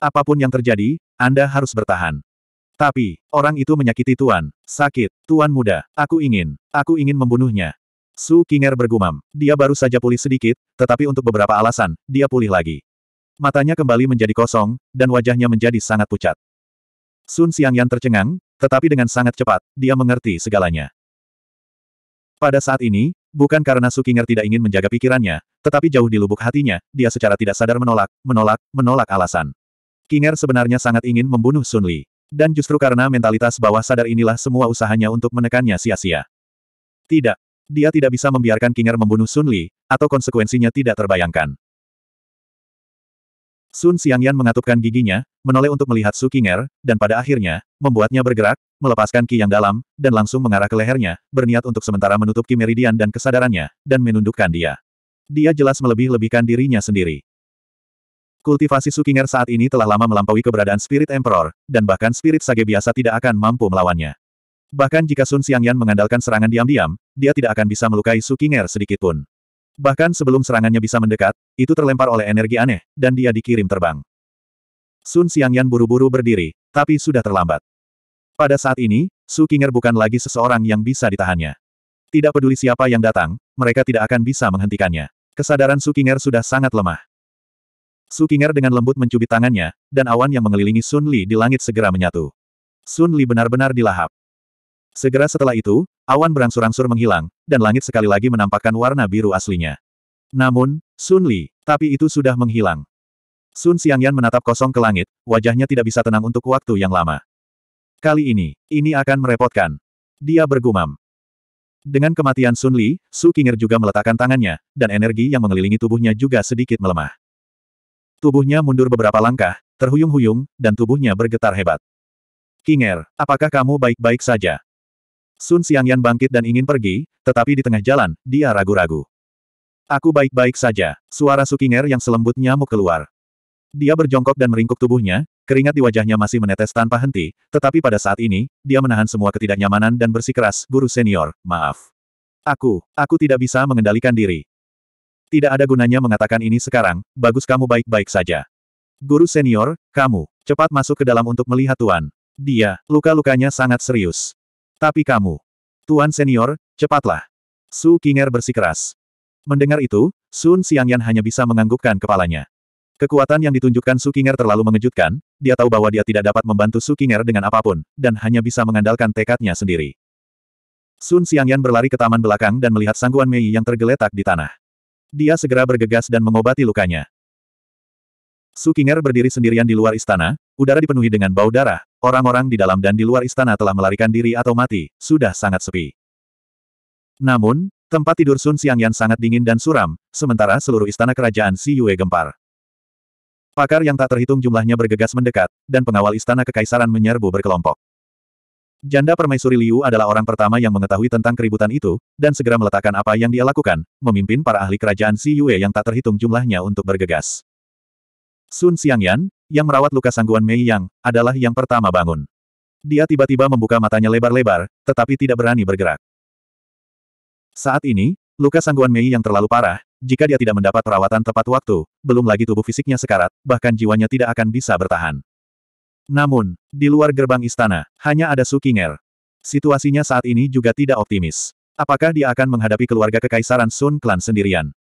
Apapun yang terjadi, Anda harus bertahan. Tapi, orang itu menyakiti Tuan. Sakit, Tuan muda. Aku ingin, aku ingin membunuhnya. Su Kinger bergumam. Dia baru saja pulih sedikit, tetapi untuk beberapa alasan, dia pulih lagi. Matanya kembali menjadi kosong, dan wajahnya menjadi sangat pucat. Sun Xiangyan tercengang, tetapi dengan sangat cepat, dia mengerti segalanya. Pada saat ini, bukan karena Su Kinger tidak ingin menjaga pikirannya, tetapi jauh di lubuk hatinya, dia secara tidak sadar menolak, menolak, menolak alasan. Kinger sebenarnya sangat ingin membunuh Sun Li. Dan justru karena mentalitas bawah sadar inilah semua usahanya untuk menekannya sia-sia. Tidak, dia tidak bisa membiarkan Kinger membunuh Sun Li, atau konsekuensinya tidak terbayangkan. Sun Xiangyan mengatupkan giginya, menoleh untuk melihat Su Kinger, dan pada akhirnya, membuatnya bergerak, melepaskan ki yang dalam, dan langsung mengarah ke lehernya, berniat untuk sementara menutup ki meridian dan kesadarannya, dan menundukkan dia. Dia jelas melebih-lebihkan dirinya sendiri. Kultivasi Sukinger saat ini telah lama melampaui keberadaan Spirit Emperor, dan bahkan Spirit Sage biasa tidak akan mampu melawannya. Bahkan jika Sun Xiangyan mengandalkan serangan diam-diam, dia tidak akan bisa melukai Su Qinger sedikitpun. Bahkan sebelum serangannya bisa mendekat, itu terlempar oleh energi aneh, dan dia dikirim terbang. Sun Xiangyan buru-buru berdiri, tapi sudah terlambat. Pada saat ini, Su Qinger bukan lagi seseorang yang bisa ditahannya. Tidak peduli siapa yang datang, mereka tidak akan bisa menghentikannya. Kesadaran Su Qinger sudah sangat lemah. Su Qinger dengan lembut mencubit tangannya, dan awan yang mengelilingi Sun Li di langit segera menyatu. Sun Li benar-benar dilahap. Segera setelah itu, awan berangsur-angsur menghilang, dan langit sekali lagi menampakkan warna biru aslinya. Namun, Sun Li, tapi itu sudah menghilang. Sun Xiangyan menatap kosong ke langit, wajahnya tidak bisa tenang untuk waktu yang lama. Kali ini, ini akan merepotkan. Dia bergumam. Dengan kematian Sun Li, Su Qingir juga meletakkan tangannya, dan energi yang mengelilingi tubuhnya juga sedikit melemah. Tubuhnya mundur beberapa langkah, terhuyung-huyung, dan tubuhnya bergetar hebat. Kinger, apakah kamu baik-baik saja? Sun Xiangyan bangkit dan ingin pergi, tetapi di tengah jalan, dia ragu-ragu. Aku baik-baik saja. Suara Sukinger yang selembut nyamuk keluar. Dia berjongkok dan meringkuk tubuhnya, keringat di wajahnya masih menetes tanpa henti, tetapi pada saat ini, dia menahan semua ketidaknyamanan dan bersikeras, guru senior, maaf. Aku, aku tidak bisa mengendalikan diri. Tidak ada gunanya mengatakan ini sekarang, bagus kamu baik-baik saja. Guru senior, kamu, cepat masuk ke dalam untuk melihat Tuan. Dia, luka-lukanya sangat serius. Tapi kamu. Tuan senior, cepatlah. Su Kinger bersikeras. Mendengar itu, Sun Xiangyan hanya bisa menganggukkan kepalanya. Kekuatan yang ditunjukkan Su Kinger terlalu mengejutkan, dia tahu bahwa dia tidak dapat membantu Su Kinger dengan apapun, dan hanya bisa mengandalkan tekadnya sendiri. Sun Xiangyan berlari ke taman belakang dan melihat sangguan Mei yang tergeletak di tanah. Dia segera bergegas dan mengobati lukanya. Su Kinger berdiri sendirian di luar istana, udara dipenuhi dengan bau darah, Orang-orang di dalam dan di luar istana telah melarikan diri atau mati, sudah sangat sepi. Namun, tempat tidur Sun Xiangyan sangat dingin dan suram, sementara seluruh istana kerajaan Si Yue gempar. Pakar yang tak terhitung jumlahnya bergegas mendekat, dan pengawal istana kekaisaran menyerbu berkelompok. Janda permaisuri Liu adalah orang pertama yang mengetahui tentang keributan itu, dan segera meletakkan apa yang dia lakukan, memimpin para ahli kerajaan Si Yue yang tak terhitung jumlahnya untuk bergegas. Sun Xiangyan, yang merawat luka sangguan Mei Yang, adalah yang pertama bangun. Dia tiba-tiba membuka matanya lebar-lebar, tetapi tidak berani bergerak. Saat ini, luka sangguan Mei yang terlalu parah, jika dia tidak mendapat perawatan tepat waktu, belum lagi tubuh fisiknya sekarat, bahkan jiwanya tidak akan bisa bertahan. Namun, di luar gerbang istana, hanya ada Su Sukinger. Situasinya saat ini juga tidak optimis. Apakah dia akan menghadapi keluarga kekaisaran Sun Clan sendirian?